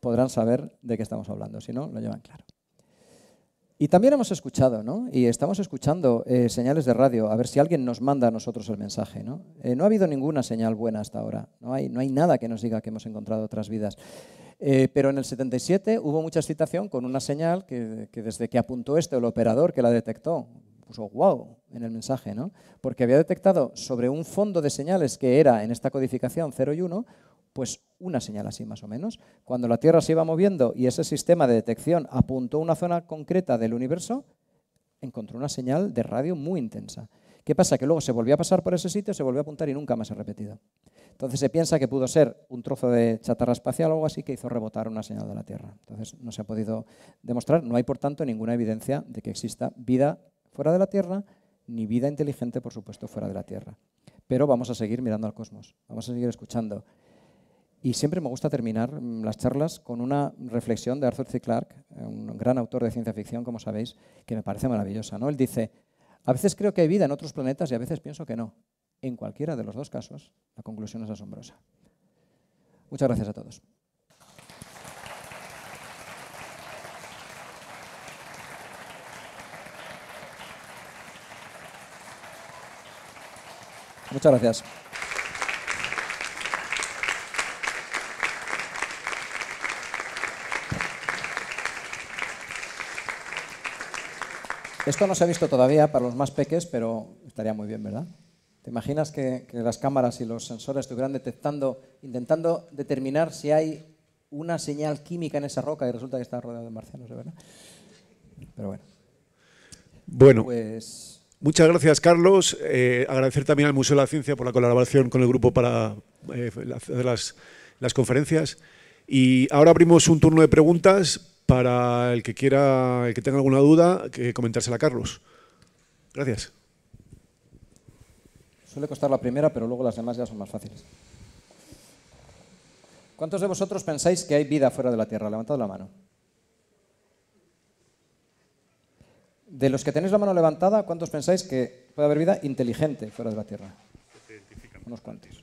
podrán saber de qué estamos hablando, si no, lo llevan claro. Y también hemos escuchado, ¿no? Y estamos escuchando eh, señales de radio, a ver si alguien nos manda a nosotros el mensaje, ¿no? Eh, no ha habido ninguna señal buena hasta ahora, no hay, no hay nada que nos diga que hemos encontrado otras vidas. Eh, pero en el 77 hubo mucha excitación con una señal que, desde que apuntó este el operador que la detectó, puso wow en el mensaje, ¿no? Porque había detectado sobre un fondo de señales que era en esta codificación 0 y 1, pues una señal así más o menos. Cuando la Tierra se iba moviendo y ese sistema de detección apuntó una zona concreta del universo, encontró una señal de radio muy intensa. ¿Qué pasa? Que luego se volvió a pasar por ese sitio, se volvió a apuntar y nunca más se ha repetido. Entonces se piensa que pudo ser un trozo de chatarra espacial o algo así que hizo rebotar una señal de la Tierra. Entonces no se ha podido demostrar, no hay por tanto ninguna evidencia de que exista vida fuera de la Tierra, ni vida inteligente, por supuesto, fuera de la Tierra. Pero vamos a seguir mirando al cosmos, vamos a seguir escuchando y siempre me gusta terminar mm, las charlas con una reflexión de Arthur C. Clarke, eh, un gran autor de ciencia ficción, como sabéis, que me parece maravillosa. ¿no? Él dice, a veces creo que hay vida en otros planetas y a veces pienso que no. En cualquiera de los dos casos, la conclusión es asombrosa. Muchas gracias a todos. Muchas gracias. Esto no se ha visto todavía para los más peques, pero estaría muy bien, ¿verdad? ¿Te imaginas que, las cámaras y los sensores estuvieran detectando, intentando determinar si hay una señal química en esa roca y resulta que está rodeado de marcianos, de verdad? Pero bueno. Bueno. Pues... Muchas gracias, Carlos. Eh, agradecer también al Museo de la Ciencia por la colaboración con el grupo para eh, hacer las, las conferencias. Y ahora abrimos un turno de preguntas para el que quiera, el que tenga alguna duda, comentársela a Carlos. Gracias. Suele costar la primera, pero luego las demás ya son más fáciles. ¿Cuántos de vosotros pensáis que hay vida fuera de la Tierra? Levantad la mano. De los que tenéis la mano levantada, ¿cuántos pensáis que puede haber vida inteligente fuera de la Tierra? Unos cuantos.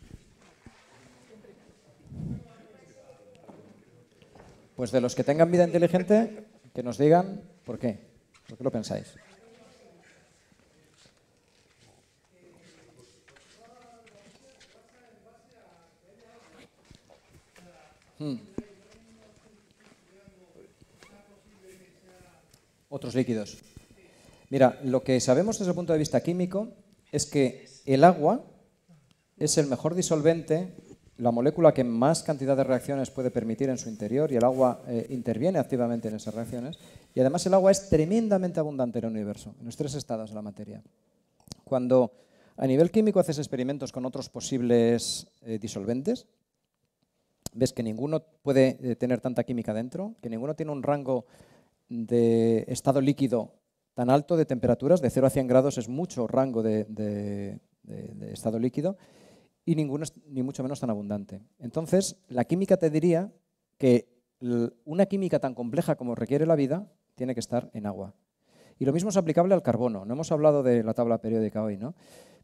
Pues de los que tengan vida inteligente, que nos digan por qué. ¿Por qué lo pensáis? Hmm. Otros líquidos. Mira, lo que sabemos desde el punto de vista químico es que el agua es el mejor disolvente la molécula que más cantidad de reacciones puede permitir en su interior y el agua eh, interviene activamente en esas reacciones. Y además el agua es tremendamente abundante en el universo, en los tres estados de la materia. Cuando a nivel químico haces experimentos con otros posibles eh, disolventes, ves que ninguno puede eh, tener tanta química dentro, que ninguno tiene un rango de estado líquido tan alto de temperaturas, de 0 a 100 grados es mucho rango de estado líquido, y ninguno es ni mucho menos tan abundante. Entonces, la química te diría que una química tan compleja como requiere la vida tiene que estar en agua. Y lo mismo es aplicable al carbono. No hemos hablado de la tabla periódica hoy, ¿no?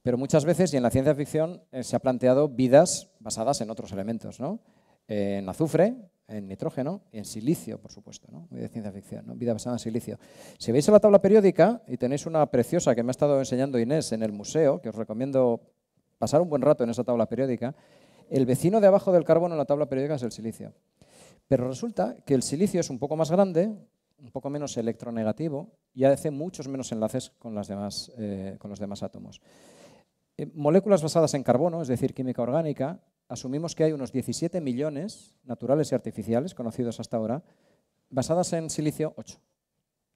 Pero muchas veces, y en la ciencia ficción, eh, se ha planteado vidas basadas en otros elementos, ¿no? Eh, en azufre, en nitrógeno y en silicio, por supuesto, ¿no? de ciencia ficción, ¿no? Vida basada en silicio. Si veis a la tabla periódica, y tenéis una preciosa que me ha estado enseñando Inés en el museo, que os recomiendo pasar un buen rato en esa tabla periódica, el vecino de abajo del carbono en la tabla periódica es el silicio. Pero resulta que el silicio es un poco más grande, un poco menos electronegativo y hace muchos menos enlaces con, eh, los demás átomos. Eh, moléculas basadas en carbono, es decir, química orgánica, asumimos que hay unos 17 millones naturales y artificiales conocidos hasta ahora, basadas en silicio 8.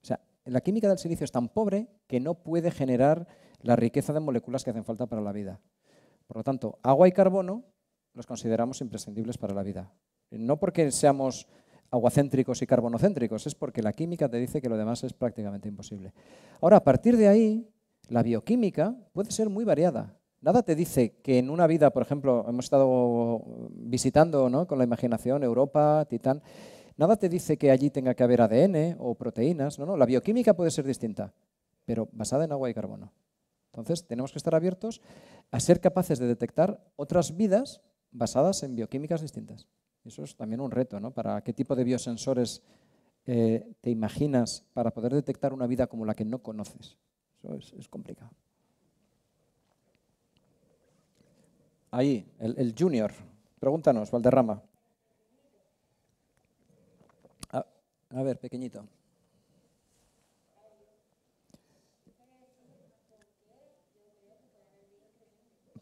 O sea, la química del silicio es tan pobre que no puede generar la riqueza de moléculas que hacen falta para la vida. Por lo tanto, agua y carbono los consideramos imprescindibles para la vida. No porque seamos aguacéntricos y carbonocéntricos, es porque la química te dice que lo demás es prácticamente imposible. Ahora, a partir de ahí, la bioquímica puede ser muy variada. Nada te dice que en una vida, por ejemplo, hemos estado visitando ¿no? con la imaginación Europa, Titán, nada te dice que allí tenga que haber ADN o proteínas, no, no, la bioquímica puede ser distinta, pero basada en agua y carbono. Entonces, tenemos que estar abiertos a ser capaces de detectar otras vidas basadas en bioquímicas distintas. Eso es también un reto, ¿no? Para qué tipo de biosensores eh, te imaginas para poder detectar una vida como la que no conoces. Eso es, complicado. Ahí, el, junior. Pregúntanos, Valderrama. a ver, pequeñito.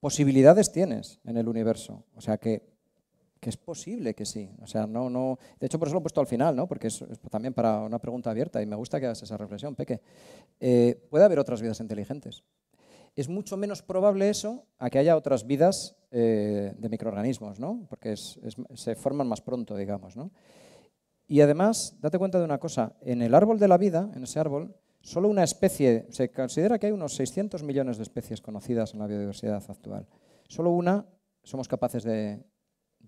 posibilidades tienes en el universo. O sea que, que es posible que sí. O sea, no, no. De hecho, por eso lo he puesto al final, ¿no? Porque es, también para una pregunta abierta y me gusta que hagas esa reflexión, Peque. Eh, puede haber otras vidas inteligentes. Es mucho menos probable eso a que haya otras vidas eh, de microorganismos, ¿no? Porque se forman más pronto, digamos, ¿no? Y además, date cuenta de una cosa, en el árbol de la vida, en ese árbol, Solo una especie, se considera que hay unos 600 millones de especies conocidas en la biodiversidad actual. Solo una somos capaces de,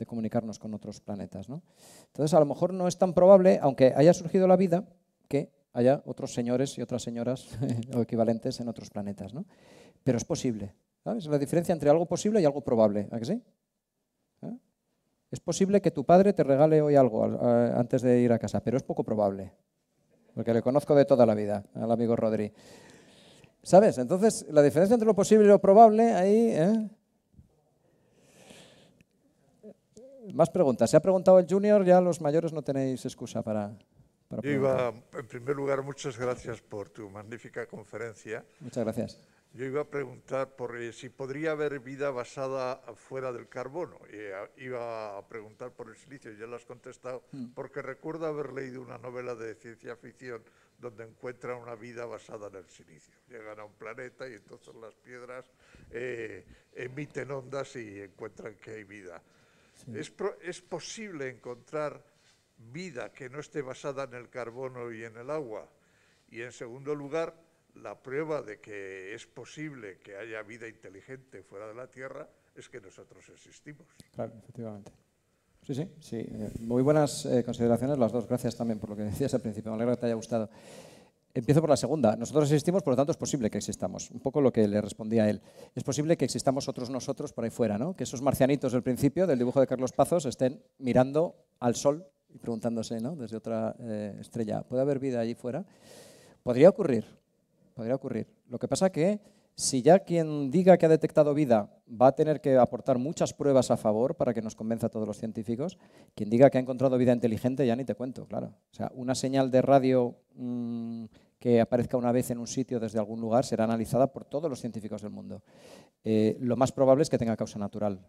comunicarnos con otros planetas. ¿no? Entonces, a lo mejor no es tan probable, aunque haya surgido la vida, que haya otros señores y otras señoras o equivalentes en otros planetas. ¿no? Pero es posible. Es La diferencia entre algo posible y algo probable. ¿A sí? ¿Ah? Es posible que tu padre te regale hoy algo antes de ir a casa, pero es poco probable porque le conozco de toda la vida, al amigo Rodri. ¿Sabes? Entonces, la diferencia entre lo posible y lo probable, ahí... ¿eh? Más preguntas. ¿Se ha preguntado el junior? Ya los mayores no tenéis excusa para... Iba, en primer lugar, muchas gracias por tu magnífica conferencia. Muchas gracias. Yo iba a preguntar por eh, si podría haber vida basada fuera del carbono. Eh, iba a preguntar por el silicio, ya lo has contestado, hmm. porque recuerdo haber leído una novela de ciencia ficción donde encuentra una vida basada en el silicio. Llegan a un planeta y entonces las piedras eh, emiten ondas y encuentran que hay vida. ¿Es, ¿Es posible encontrar vida que no esté basada en el carbono y en el agua? Y en segundo lugar, la prueba de que es posible que haya vida inteligente fuera de la Tierra es que nosotros existimos. Claro, efectivamente. Sí, sí, sí. Eh, muy buenas eh, consideraciones las dos. Gracias también por lo que decías al principio. Me alegra que te haya gustado. Empiezo por la segunda. Nosotros existimos, por lo tanto es posible que existamos. Un poco lo que le respondía a él. Es posible que existamos otros nosotros por ahí fuera, ¿no? Que esos marcianitos del principio, del dibujo de Carlos Pazos, estén mirando al sol y preguntándose, ¿no? Desde otra eh, estrella, ¿puede haber vida allí fuera? Podría ocurrir podría ocurrir. Lo que pasa que si ya quien diga que ha detectado vida va a tener que aportar muchas pruebas a favor para que nos convenza a todos los científicos, quien diga que ha encontrado vida inteligente ya ni te cuento, claro. O sea, una señal de radio mm, que aparezca una vez en un sitio desde algún lugar será analizada por todos los científicos del mundo. Eh, lo más probable es que tenga causa natural.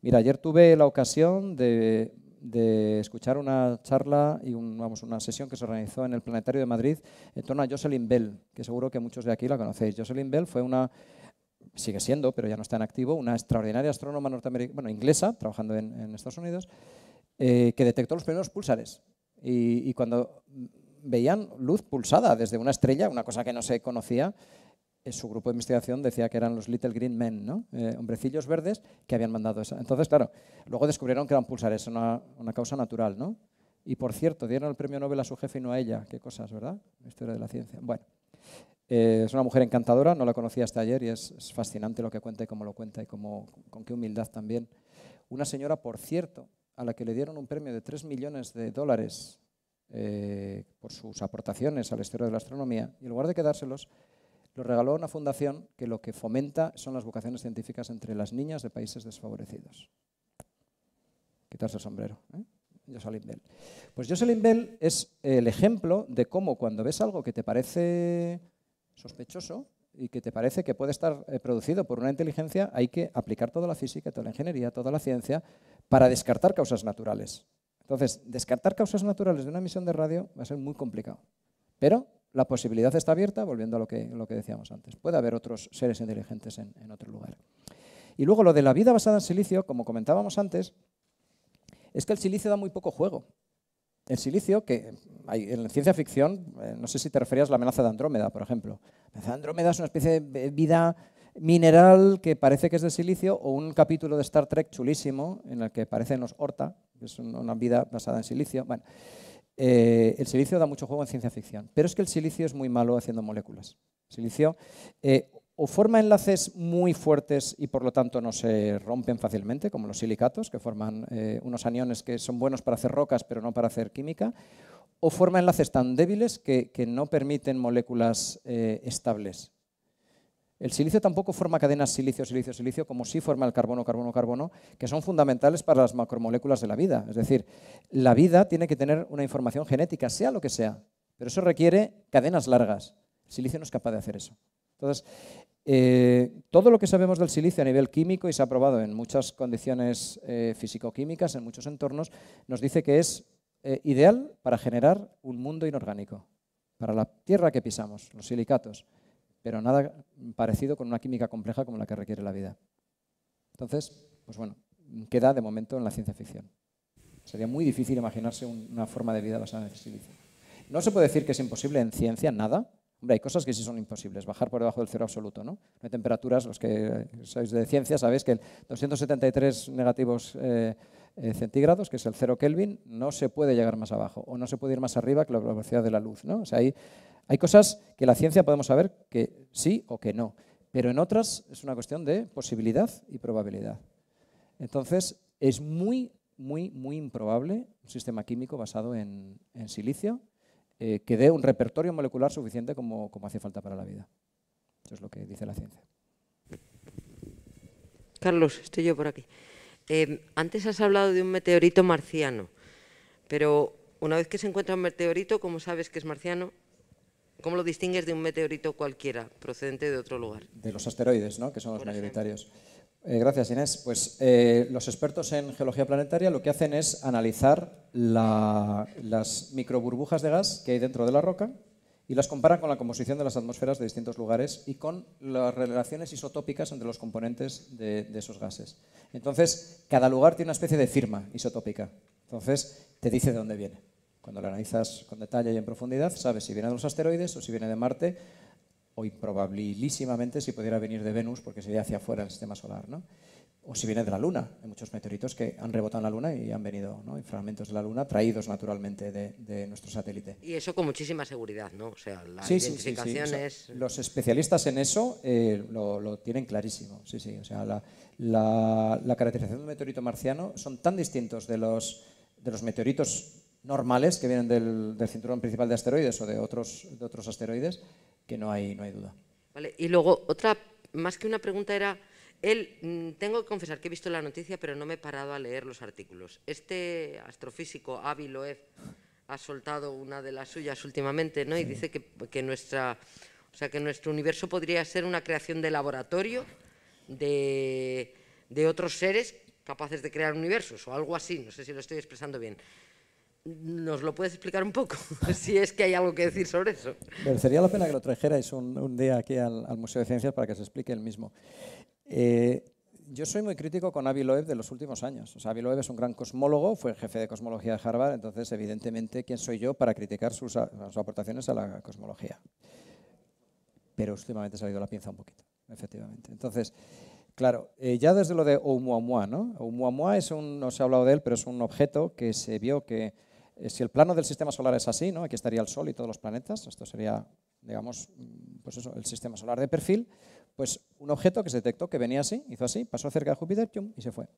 Mira, ayer tuve la ocasión de de escuchar una charla y una sesión que se organizó en el Planetario de Madrid en torno a Jocelyn Bell, que seguro que muchos de aquí la conocéis. Jocelyn Bell fue una, sigue siendo, pero ya no está en activo, una extraordinaria astrónoma norteamericana, inglesa, trabajando en, Estados Unidos, eh, que detectó los primeros pulsares. y cuando veían luz pulsada desde una estrella, una cosa que no se conocía, su grupo de investigación decía que eran los Little Green Men, ¿no? Eh, hombrecillos verdes que habían mandado eso. Entonces, claro, luego descubrieron que eran pulsares, una, causa natural, ¿no? Y por cierto, dieron el premio Nobel a su jefe y no a ella. Qué cosas, ¿verdad? historia de la ciencia. Bueno, eh, es una mujer encantadora, no la conocí hasta ayer y es, fascinante lo que cuenta y cómo lo cuenta y con qué humildad también. Una señora, por cierto, a la que le dieron un premio de 3 millones de dólares eh, por sus aportaciones a la historia de la astronomía, y en lugar de quedárselos, lo regaló a una fundación que lo que fomenta son las vocaciones científicas entre las niñas de países desfavorecidos. Quitarse el sombrero. ¿eh? Jocelyn Bell. Pues Jocelyn Bell es el ejemplo de cómo cuando ves algo que te parece sospechoso y que te parece que puede estar eh, producido por una inteligencia, hay que aplicar toda la física, toda la ingeniería, toda la ciencia para descartar causas naturales. Entonces, descartar causas naturales de una emisión de radio va a ser muy complicado. Pero la posibilidad está abierta, volviendo a lo que, lo que decíamos antes. Puede haber otros seres inteligentes en, otro lugar. Y luego lo de la vida basada en silicio, como comentábamos antes, es que el silicio da muy poco juego. El silicio, que hay, en ciencia ficción, eh, no sé si te referías a la amenaza de Andrómeda, por ejemplo. La amenaza de Andrómeda es una especie de vida mineral que parece que es de silicio, o un capítulo de Star Trek chulísimo, en el que parecen los Horta, que es una vida basada en silicio. Bueno, eh, el silicio da mucho juego en ciencia ficción, pero es que el silicio es muy malo haciendo moléculas. silicio eh, o forma enlaces muy fuertes y por lo tanto no se rompen fácilmente, como los silicatos, que forman eh, unos aniones que son buenos para hacer rocas pero no para hacer química, o forma enlaces tan débiles que no permiten moléculas estables el silicio tampoco forma cadenas silicio, silicio, silicio, como sí forma el carbono, carbono, carbono, que son fundamentales para las macromoléculas de la vida. Es decir, la vida tiene que tener una información genética, sea lo que sea, pero eso requiere cadenas largas. El silicio no es capaz de hacer eso. Entonces, eh, todo lo que sabemos del silicio a nivel químico y se ha probado en muchas condiciones fisicoquímicas, eh, físico-químicas, en muchos entornos, nos dice que es eh, ideal para generar un mundo inorgánico, para la tierra que pisamos, los silicatos pero nada parecido con una química compleja como la que requiere la vida. Entonces, pues bueno, queda de momento en la ciencia ficción. Sería muy difícil imaginarse una forma de vida basada en ciencia ficción. No se puede decir que es imposible en ciencia, nada. Hombre, hay cosas que sí son imposibles, bajar por debajo del cero absoluto, ¿no? Hay temperaturas, los que sois de ciencia sabéis que el 273 negativos eh, eh, centígrados, que es el cero Kelvin, no se puede llegar más abajo o no se puede ir más arriba que la velocidad de la luz. ¿no? O sea, hay... Hay cosas que la ciencia podemos saber que sí o que no, pero en otras es una cuestión de posibilidad y probabilidad. Entonces, es muy, muy, muy improbable un sistema químico basado en, silicio eh, que dé un repertorio molecular suficiente como, hace falta para la vida. Eso es lo que dice la ciencia. Carlos, estoy yo por aquí. Em, antes has hablado de un meteorito marciano, pero una vez que se encuentra un meteorito, ¿cómo sabes que es marciano? ¿Cómo lo distingues de un meteorito cualquiera procedente de otro lugar? De los asteroides, ¿no? que son los mayoritarios. Eh, gracias, Inés. Pues eh, los expertos en geología planetaria lo que hacen es analizar las microburbujas de gas que hay dentro de la roca y las comparan con la composición de las atmósferas de distintos lugares y con las relaciones isotópicas entre los componentes de esos gases. Entonces, cada lugar tiene una especie de firma isotópica. Entonces, te dice de dónde viene. Cuando lo analizas con detalle y en profundidad, sabes si viene de los asteroides o si viene de Marte o improbabilísimamente si pudiera venir de Venus porque sería hacia afuera del sistema solar, ¿no? O si viene de la Luna. Hay muchos meteoritos que han rebotado en la Luna y han venido, ¿no? fragmentos de la Luna traídos naturalmente de, nuestro satélite. Y eso con muchísima seguridad, ¿no? sí, sí, los especialistas en eso eh, lo, tienen clarísimo, sí, sí. O sea, la, caracterización de un meteorito marciano son tan distintos de los, de los meteoritos normales que vienen del, cinturón principal de asteroides o de otros, de otros asteroides, que no hay, no hay duda. y luego otra, más que una pregunta era, él, mm, tengo que confesar que he visto la noticia, pero no me he parado a leer los artículos. Este astrofísico, Avi Loeb, ha soltado una de las suyas últimamente, ¿no? Y dice que, que, nuestra, o sea, que nuestro universo podría ser una creación de laboratorio de, de otros seres capaces de crear universos o algo así, no sé si lo estoy expresando bien. ¿Nos lo puedes explicar un poco? si es que hay algo que decir sobre eso. Sería la pena que lo trajerais un, un día aquí al, Museo de Ciencias para que se explique el mismo. Eh, yo soy muy crítico con Avi Loeb de los últimos años. O Avi Loeb es un gran cosmólogo, fue jefe de cosmología de Harvard, entonces evidentemente, ¿quién soy yo para criticar sus, aportaciones a la cosmología? Pero últimamente se ha ido la pinza un poquito, efectivamente. Entonces, Claro, eh, ya desde lo de Oumuamua, ¿no? Oumuamua es un, no se ha hablado de él, pero es un objeto que se vio que eh, si el plano del sistema solar es así, aquí estaría el Sol y todos los planetas, esto sería, digamos, mm, pues el sistema solar de perfil, pues un objeto que se detectó que venía así, hizo así, pasó cerca de Júpiter y se fue.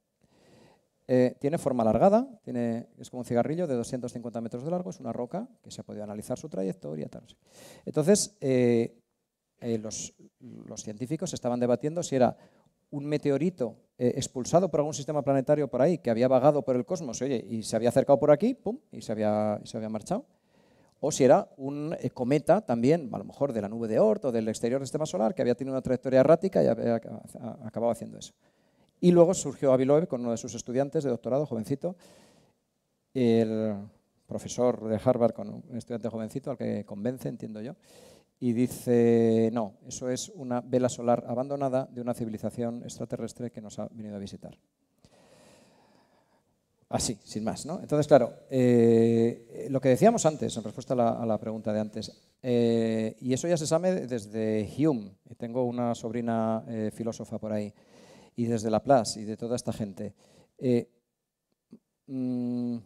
Eh, tiene forma alargada, es como un cigarrillo de 250 metros de largo, es una roca que se ha podido analizar su trayectoria. Tal, Entonces, eh, los científicos estaban debatiendo si era un meteorito eh, expulsado por algún sistema planetario por ahí, que había vagado por el cosmos, y se había acercado por aquí, pum, y se había, se había marchado. O si era un eh, cometa también, a lo mejor de la nube de Oort o del exterior del sistema solar, que había tenido una trayectoria errática y había acabado haciendo eso. Y luego surgió Aviloev con uno de sus estudiantes de doctorado, jovencito, el profesor de Harvard con un estudiante jovencito al que convence, entiendo yo, y dice, no, eso es una vela solar abandonada de una civilización extraterrestre que nos ha venido a visitar. Así, sin más. ¿no? Entonces, claro, eh, lo que decíamos antes, en respuesta a la, pregunta de antes, eh, y eso ya se sabe desde Hume, y tengo una sobrina eh, filósofa por ahí, y desde Laplace y de toda esta gente. Mm,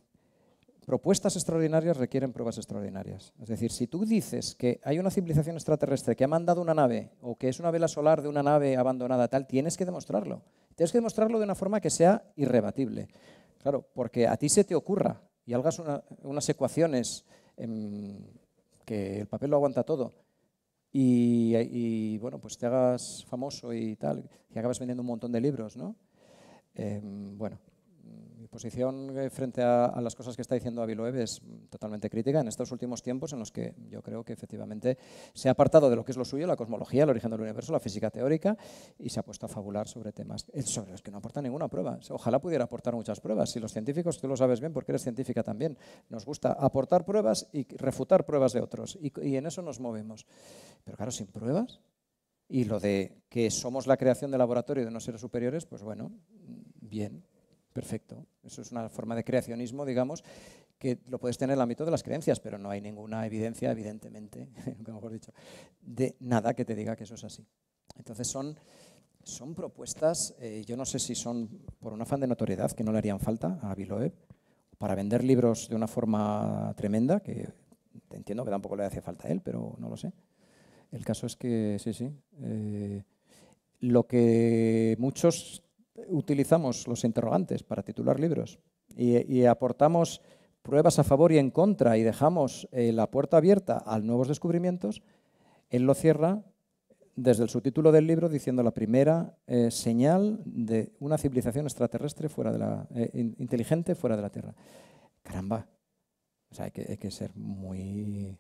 propuestas extraordinarias requieren pruebas extraordinarias. Es decir, si tú dices que hay una civilización extraterrestre que ha mandado una nave o que es una vela solar de una nave abandonada tal, tienes que demostrarlo. Tienes que demostrarlo de una forma que sea irrebatible. Claro, porque a ti se te ocurra y hagas unas ecuaciones que el papel lo aguanta todo y, bueno, pues te hagas famoso y tal, y acabas vendiendo un montón de libros, ¿no? Em, bueno mi posición eh, frente a, las cosas que está diciendo Avilove es mm, totalmente crítica en estos últimos tiempos en los que yo creo que efectivamente se ha apartado de lo que es lo suyo, la cosmología, el origen del universo, la física teórica, y se ha puesto a fabular sobre temas eh, sobre los que no aporta ninguna prueba. Ojalá pudiera aportar muchas pruebas. Si los científicos, tú lo sabes bien porque eres científica también, nos gusta aportar pruebas y refutar pruebas de otros, y, en eso nos movemos. Pero claro, sin pruebas, y lo de que somos la creación de laboratorio de unos seres superiores, pues bueno, mm, bien, perfecto. Eso es una forma de creacionismo, digamos, que lo puedes tener en el ámbito de las creencias, pero no hay ninguna evidencia, evidentemente, dicho, de nada que te diga que eso es así. Entonces son, son propuestas, eh, yo no sé si son por un afán de notoriedad, que no le harían falta a o para vender libros de una forma tremenda, que entiendo que tampoco le hace falta a él, pero no lo sé. El caso es que, sí, sí. Eh, lo que muchos utilizamos los interrogantes para titular libros y, aportamos pruebas a favor y en contra y dejamos eh, la puerta abierta a nuevos descubrimientos, él lo cierra desde el subtítulo del libro diciendo la primera eh, señal de una civilización extraterrestre fuera de la, eh, inteligente fuera de la Tierra. Caramba, o sea, hay, que, ser muy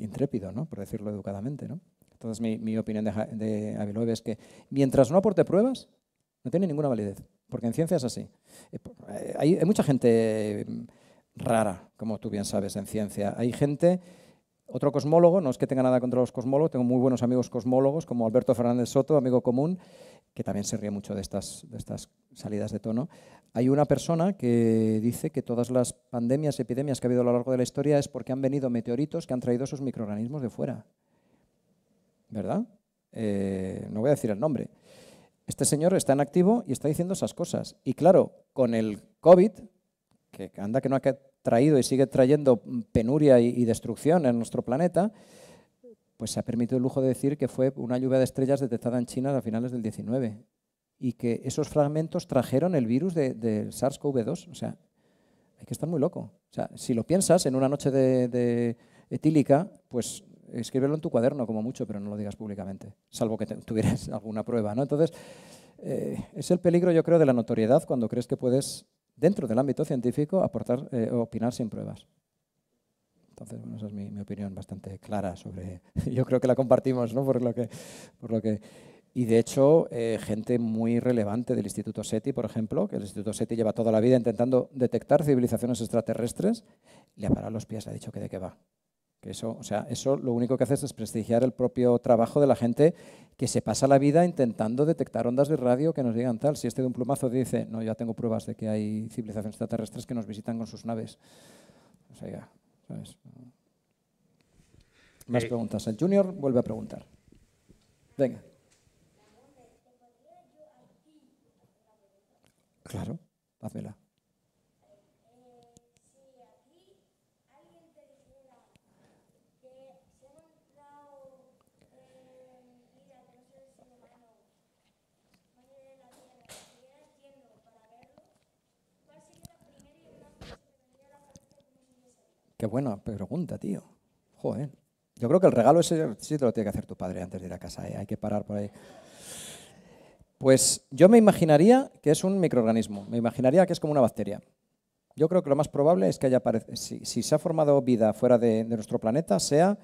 intrépido, ¿no? por decirlo educadamente. ¿no? Entonces mi, opinión de, de es que mientras no aporte pruebas, no tiene ninguna validez, porque en ciencia es así. Eh, eh, hay, mucha gente mm, rara, como tú bien sabes, en ciencia. Hay gente otro cosmólogo, no es que tenga nada contra los cosmólogos, tengo muy buenos amigos cosmólogos, como Alberto Fernández Soto, amigo común, que también se ríe mucho de estas, salidas de tono. Hay una persona que dice que todas las pandemias epidemias que ha habido a lo largo de la historia es porque han venido meteoritos que han traído esos microorganismos de fuera. ¿Verdad? Eh, no voy a decir el nombre, este señor está en activo y está diciendo esas cosas. Y claro, con el COVID, que anda que no ha traído y sigue trayendo penuria y, destrucción en nuestro planeta, pues se ha permitido el lujo de decir que fue una lluvia de estrellas detectada en China a finales del 19 y que esos fragmentos trajeron el virus del SARS-CoV-2. O sea, hay que estar muy loco. O sea, si lo piensas en una noche de, de etílica, pues escríbelo en tu cuaderno como mucho, pero no lo digas públicamente, salvo que tuvieras alguna prueba. ¿no? Entonces, eh, es el peligro, yo creo, de la notoriedad cuando crees que puedes, dentro del ámbito científico, aportar eh, opinar sin pruebas. Entonces, esa es mi, opinión bastante clara sobre... yo creo que la compartimos, ¿no? Por lo que... Por lo que y de hecho, eh, gente muy relevante del Instituto SETI, por ejemplo, que el Instituto SETI lleva toda la vida intentando detectar civilizaciones extraterrestres, le ha parado los pies, ha dicho que de qué va eso, o sea, eso lo único que hace es prestigiar el propio trabajo de la gente que se pasa la vida intentando detectar ondas de radio que nos digan tal. Si este de un plumazo dice, no, ya tengo pruebas de que hay civilizaciones extraterrestres que nos visitan con sus naves. O sea, ya, ¿sabes? Más eh. preguntas. El Junior vuelve a preguntar. Venga. Claro, házmela. Qué buena pregunta, tío. Joder. Yo creo que el regalo ese sí te lo tiene que hacer tu padre antes de ir a casa. ¿eh? Hay que parar por ahí. Pues yo me imaginaría que es un microorganismo. Me imaginaría que es como una bacteria. Yo creo que lo más probable es que haya si, si, se ha formado vida fuera de, nuestro planeta, sea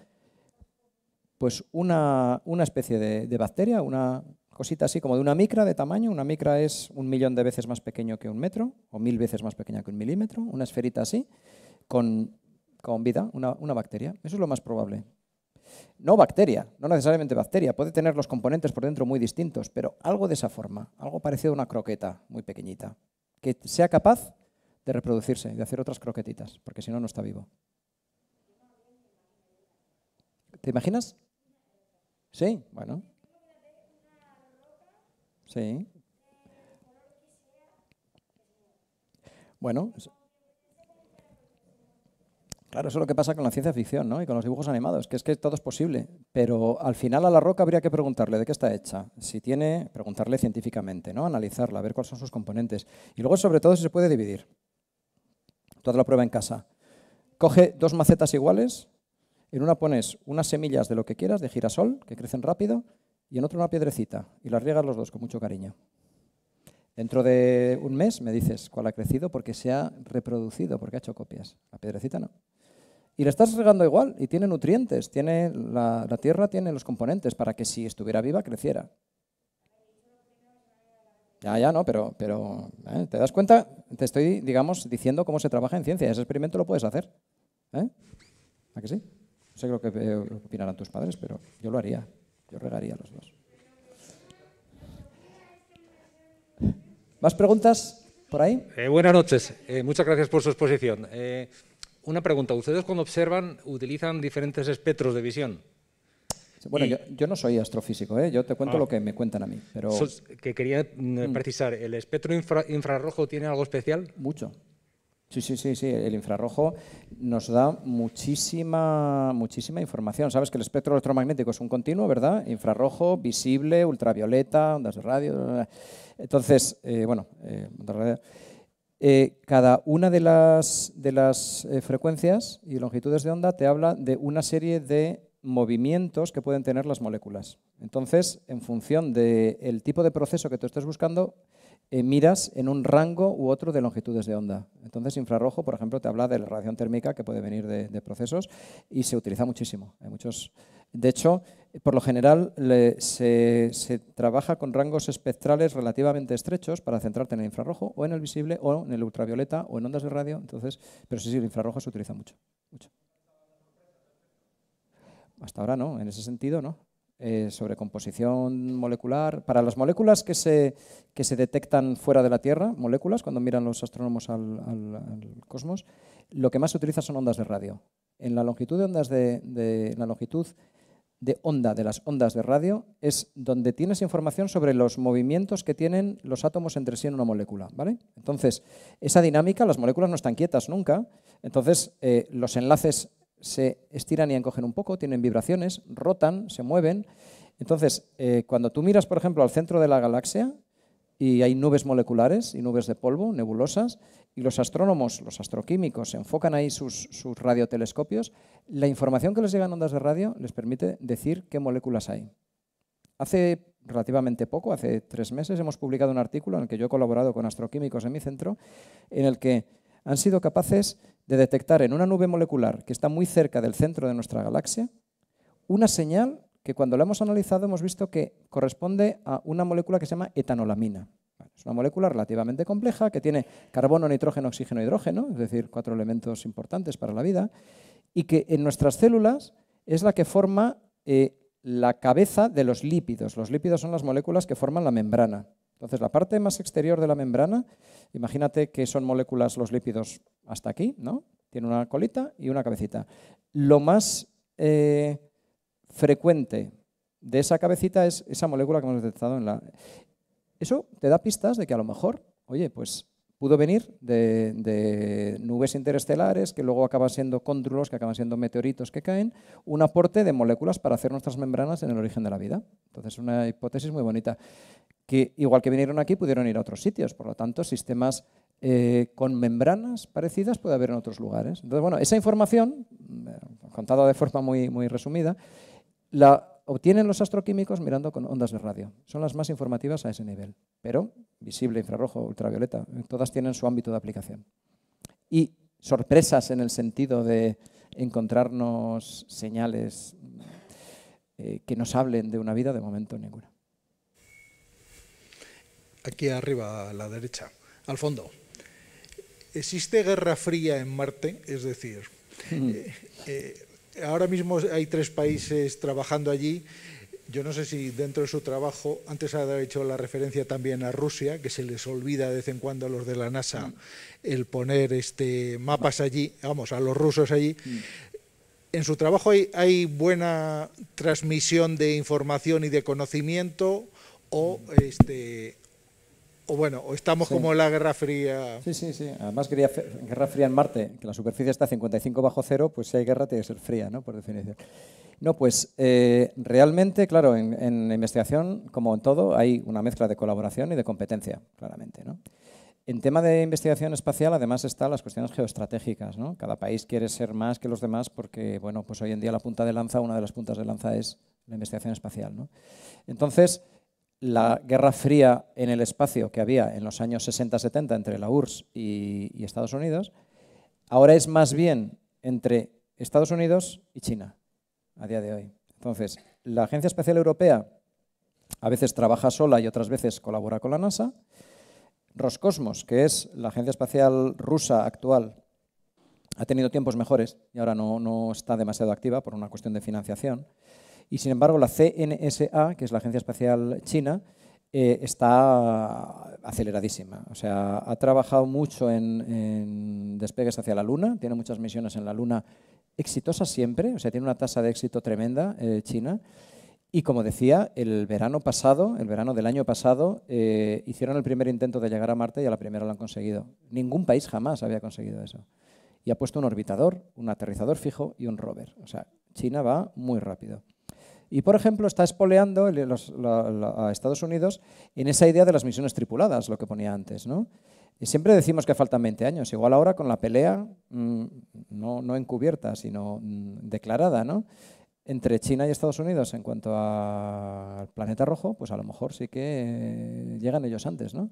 pues una, especie de, de, bacteria, una cosita así como de una micra de tamaño. Una micra es un millón de veces más pequeño que un metro, o mil veces más pequeña que un milímetro, una esferita así, con con vida, una, bacteria. Eso es lo más probable. No bacteria, no necesariamente bacteria, puede tener los componentes por dentro muy distintos, pero algo de esa forma, algo parecido a una croqueta muy pequeñita, que sea capaz de reproducirse de hacer otras croquetitas, porque si no, no está vivo. ¿Te imaginas? Sí, bueno. Sí. Bueno, Claro, eso es lo que pasa con la ciencia ficción ¿no? y con los dibujos animados, que es que todo es posible, pero al final a la roca habría que preguntarle de qué está hecha, si tiene, preguntarle científicamente, ¿no? analizarla, ver cuáles son sus componentes. Y luego, sobre todo, si se puede dividir. Tú la prueba en casa. Coge dos macetas iguales, en una pones unas semillas de lo que quieras, de girasol, que crecen rápido, y en otra una piedrecita, y las riegas los dos con mucho cariño. Dentro de un mes me dices cuál ha crecido porque se ha reproducido, porque ha hecho copias. La piedrecita no. Y la estás regando igual y tiene nutrientes, tiene la, tierra tiene los componentes para que si estuviera viva creciera. Ya, ya, no, pero, pero ¿eh? ¿te das cuenta? Te estoy, digamos, diciendo cómo se trabaja en ciencia. Ese experimento lo puedes hacer. ¿eh? ¿A que sí? No sé eh, lo que opinarán tus padres, pero yo lo haría. Yo regaría los dos. ¿Más preguntas por ahí? buenas noches. muchas gracias por su exposición. Una pregunta, ustedes cuando observan utilizan diferentes espectros de visión. Bueno, yo, no soy astrofísico, ¿eh? yo te cuento ah. lo que me cuentan a mí. Pero... que quería eh, mm. precisar, ¿el espectro infrarrojo tiene algo especial? Mucho. Sí, sí, sí, sí, el infrarrojo nos da muchísima, muchísima información. Sabes que el espectro electromagnético es un continuo, ¿verdad? Infrarrojo, visible, ultravioleta, ondas de radio. Entonces, eh, bueno, eh, de radio. Eh, cada una de las, de las eh, frecuencias y longitudes de onda te habla de una serie de movimientos que pueden tener las moléculas. Entonces, en función del tipo de proceso que tú estés buscando, eh, miras en un rango u otro de longitudes de onda. Entonces, infrarrojo, por ejemplo, te habla de la radiación térmica que puede venir de, de procesos y se utiliza muchísimo. Hay muchos, de hecho, por lo general se, trabaja con rangos espectrales relativamente estrechos para centrarte en el infrarrojo o en el visible o en el ultravioleta o en ondas de radio. Entonces, pero sí, sí, el infrarrojo se utiliza mucho. Hasta ahora no, en ese sentido no. Eh, sobre composición molecular. Para las moléculas que se, que se detectan fuera de la Tierra, moléculas, cuando miran los astrónomos al, cosmos, lo que más se utiliza son ondas de radio. En la longitud de ondas de, de la longitud de onda, de las ondas de radio, es donde tienes información sobre los movimientos que tienen los átomos entre sí en una molécula. ¿vale? Entonces, esa dinámica, las moléculas no están quietas nunca, entonces eh, los enlaces se estiran y encogen un poco, tienen vibraciones, rotan, se mueven. Entonces, eh, cuando tú miras, por ejemplo, al centro de la galaxia y hay nubes moleculares y nubes de polvo, nebulosas, y los astrónomos, los astroquímicos, enfocan ahí sus, radiotelescopios, la información que les llega en ondas de radio les permite decir qué moléculas hay. Hace relativamente poco, hace tres meses, hemos publicado un artículo en el que yo he colaborado con astroquímicos en mi centro, en el que han sido capaces de detectar en una nube molecular que está muy cerca del centro de nuestra galaxia una señal que cuando la hemos analizado hemos visto que corresponde a una molécula que se llama etanolamina es una molécula relativamente compleja que tiene carbono, nitrógeno, oxígeno, hidrógeno, es decir, cuatro elementos importantes para la vida, y que en nuestras células es la que forma eh, la cabeza de los lípidos. Los lípidos son las moléculas que forman la membrana. Entonces, la parte más exterior de la membrana, imagínate que son moléculas los lípidos hasta aquí, ¿no? Tiene una colita y una cabecita. Lo más eh, frecuente de esa cabecita es esa molécula que hemos detectado en la... Eso te da pistas de que a lo mejor, oye, pues pudo venir de, nubes interestelares que luego acaban siendo cóndrulos, que acaban siendo meteoritos que caen, un aporte de moléculas para hacer nuestras membranas en el origen de la vida. Entonces, una hipótesis muy bonita, que igual que vinieron aquí, pudieron ir a otros sitios, por lo tanto, sistemas eh, con membranas parecidas puede haber en otros lugares. Entonces, bueno, esa información, eh, contada de forma muy, muy resumida, la obtienen los astroquímicos mirando con ondas de radio. Son las más informativas a ese nivel, pero visible, infrarrojo, ultravioleta, todas tienen su ámbito de aplicación. Y sorpresas en el sentido de encontrarnos señales eh, que nos hablen de una vida, de momento ninguna. Aquí arriba, a la derecha, al fondo. ¿Existe guerra fría en Marte? Es decir, mm. eh, eh, ahora mismo hay tres países trabajando allí. Yo no sé si dentro de su trabajo, antes ha hecho la referencia también a Rusia, que se les olvida de vez en cuando a los de la NASA mm. el poner este mapas allí, vamos, a los rusos allí. Mm. En su trabajo hay, buena transmisión de información y de conocimiento o este o bueno, estamos como en la Guerra Fría. Sí, sí, sí. Además, Guerra Fría en Marte, que la superficie está a 55 bajo cero, pues si hay guerra tiene que ser fría, ¿no? Por definición. No, pues eh, realmente, claro, en, en, investigación, como en todo, hay una mezcla de colaboración y de competencia, claramente, ¿no? En tema de investigación espacial, además, están las cuestiones geoestratégicas. ¿no? Cada país quiere ser más que los demás porque, bueno, pues hoy en día la punta de lanza, una de las puntas de lanza es la investigación espacial. ¿no? Entonces, la guerra fría en el espacio que había en los años 60-70 entre la URSS y, Estados Unidos, ahora es más bien entre Estados Unidos y China, a día de hoy. Entonces, la Agencia Espacial Europea a veces trabaja sola y otras veces colabora con la NASA. Roscosmos, que es la agencia espacial rusa actual, ha tenido tiempos mejores y ahora no está demasiado activa por una cuestión de financiación. Y sin embargo, la CNSA, que es la Agencia Espacial China, eh, está aceleradísima. O sea, ha trabajado mucho en, despegues hacia la Luna, tiene muchas misiones en la Luna exitosas siempre, o sea, tiene una tasa de éxito tremenda eh, China. Y como decía, el verano pasado, el verano del año pasado, eh, hicieron el primer intento de llegar a Marte y a la primera lo han conseguido. Ningún país jamás había conseguido eso. Y ha puesto un orbitador, un aterrizador fijo y un rover. O sea, China va muy rápido. Y, por ejemplo, está espoleando a Estados Unidos en esa idea de las misiones tripuladas, lo que ponía antes. ¿no? Y siempre decimos que faltan 20 años, igual ahora con la pelea, mm, no, encubierta, sino mm, declarada, ¿no? entre China y Estados Unidos en cuanto al planeta rojo, pues a lo mejor sí que eh, llegan ellos antes. ¿no?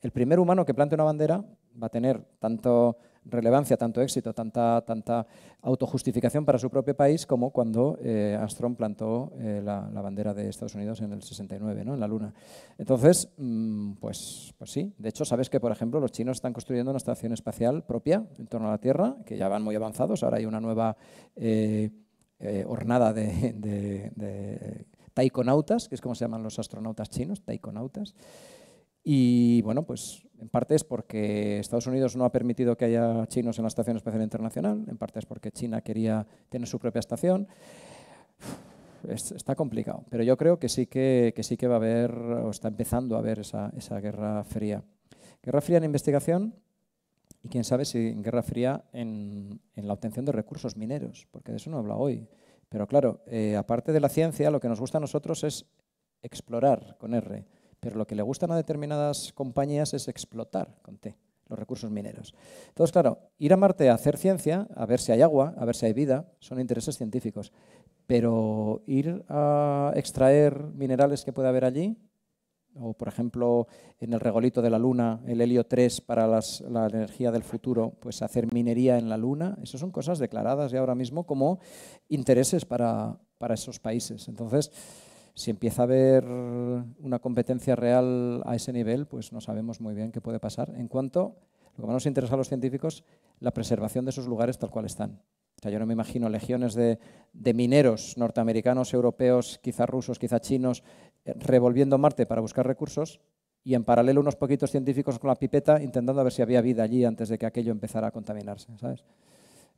El primer humano que plante una bandera va a tener tanto relevancia, tanto éxito, tanta, tanta autojustificación para su propio país como cuando eh, Armstrong plantó eh, la, bandera de Estados Unidos en el 69, ¿no? en la Luna. Entonces, mm, pues, pues sí. De hecho, sabes que, por ejemplo, los chinos están construyendo una estación espacial propia en torno a la Tierra, que ya van muy avanzados. Ahora hay una nueva eh, hornada de, taikonautas, que es como se llaman los astronautas chinos, taikonautas. Y bueno, pues en parte es porque Estados Unidos no ha permitido que haya chinos en la Estación Espacial Internacional, en parte es porque China quería tener su propia estación. está complicado, pero yo creo que sí que, sí que va a haber, o está empezando a haber esa, guerra fría. Guerra fría en investigación y quién sabe si guerra fría en, la obtención de recursos mineros, porque de eso no habla hoy. Pero claro, eh, aparte de la ciencia, lo que nos gusta a nosotros es explorar con R pero lo que le gustan a determinadas compañías es explotar con T los recursos mineros. Entonces, claro, ir a Marte a hacer ciencia, a ver si hay agua, a ver si hay vida, son intereses científicos. Pero ir a extraer minerales que puede haber allí, o por ejemplo en el regolito de la Luna, el helio 3 para la energía del futuro, pues hacer minería en la Luna, eso son cosas declaradas ya ahora mismo como intereses para, para esos países. Entonces, si empieza a haber una competencia real a ese nivel, pues no sabemos muy bien qué puede pasar. En cuanto, lo que más nos interesa a los científicos, la preservación de esos lugares tal cual están. O sea, yo no me imagino legiones de, mineros norteamericanos, europeos, quizá rusos, quizá chinos, eh, revolviendo Marte para buscar recursos y en paralelo unos poquitos científicos con la pipeta intentando a ver si había vida allí antes de que aquello empezara a contaminarse. ¿sabes?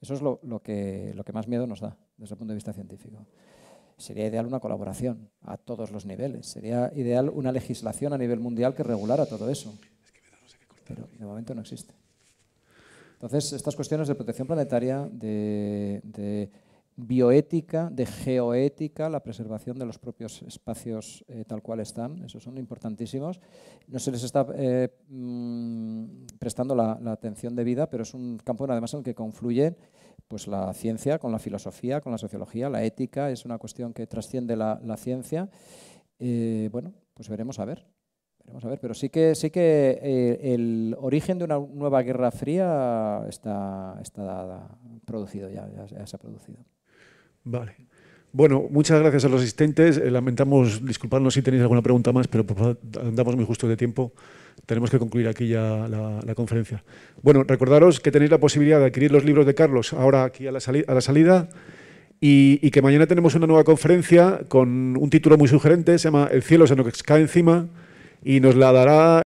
Eso es lo, que, lo que más miedo nos da desde el punto de vista científico. Sería ideal una colaboración a todos los niveles. Sería ideal una legislación a nivel mundial que regulara todo eso. Pero de momento no existe. Entonces, estas cuestiones de protección planetaria, de, bioética, de geoética, la preservación de los propios espacios eh, tal cual están, esos son importantísimos. No se les está eh, mm, prestando la, la, atención debida, pero es un campo además en el que confluyen pues la ciencia, con la filosofía, con la sociología, la ética, es una cuestión que trasciende la, ciencia. Eh, bueno, pues veremos a ver. Veremos a ver, pero sí que, sí que eh, el origen de una nueva guerra fría está, está producido, ya, ya, se ha producido. Vale. Bueno, muchas gracias a los asistentes. Eh, lamentamos disculparnos si tenéis alguna pregunta más, pero andamos muy justo de tiempo tenemos que concluir aquí ya la, conferencia. Bueno, recordaros que tenéis la posibilidad de adquirir los libros de Carlos ahora aquí a la, a la salida y, y, que mañana tenemos una nueva conferencia con un título muy sugerente, se llama El cielo se nos cae encima y nos la dará...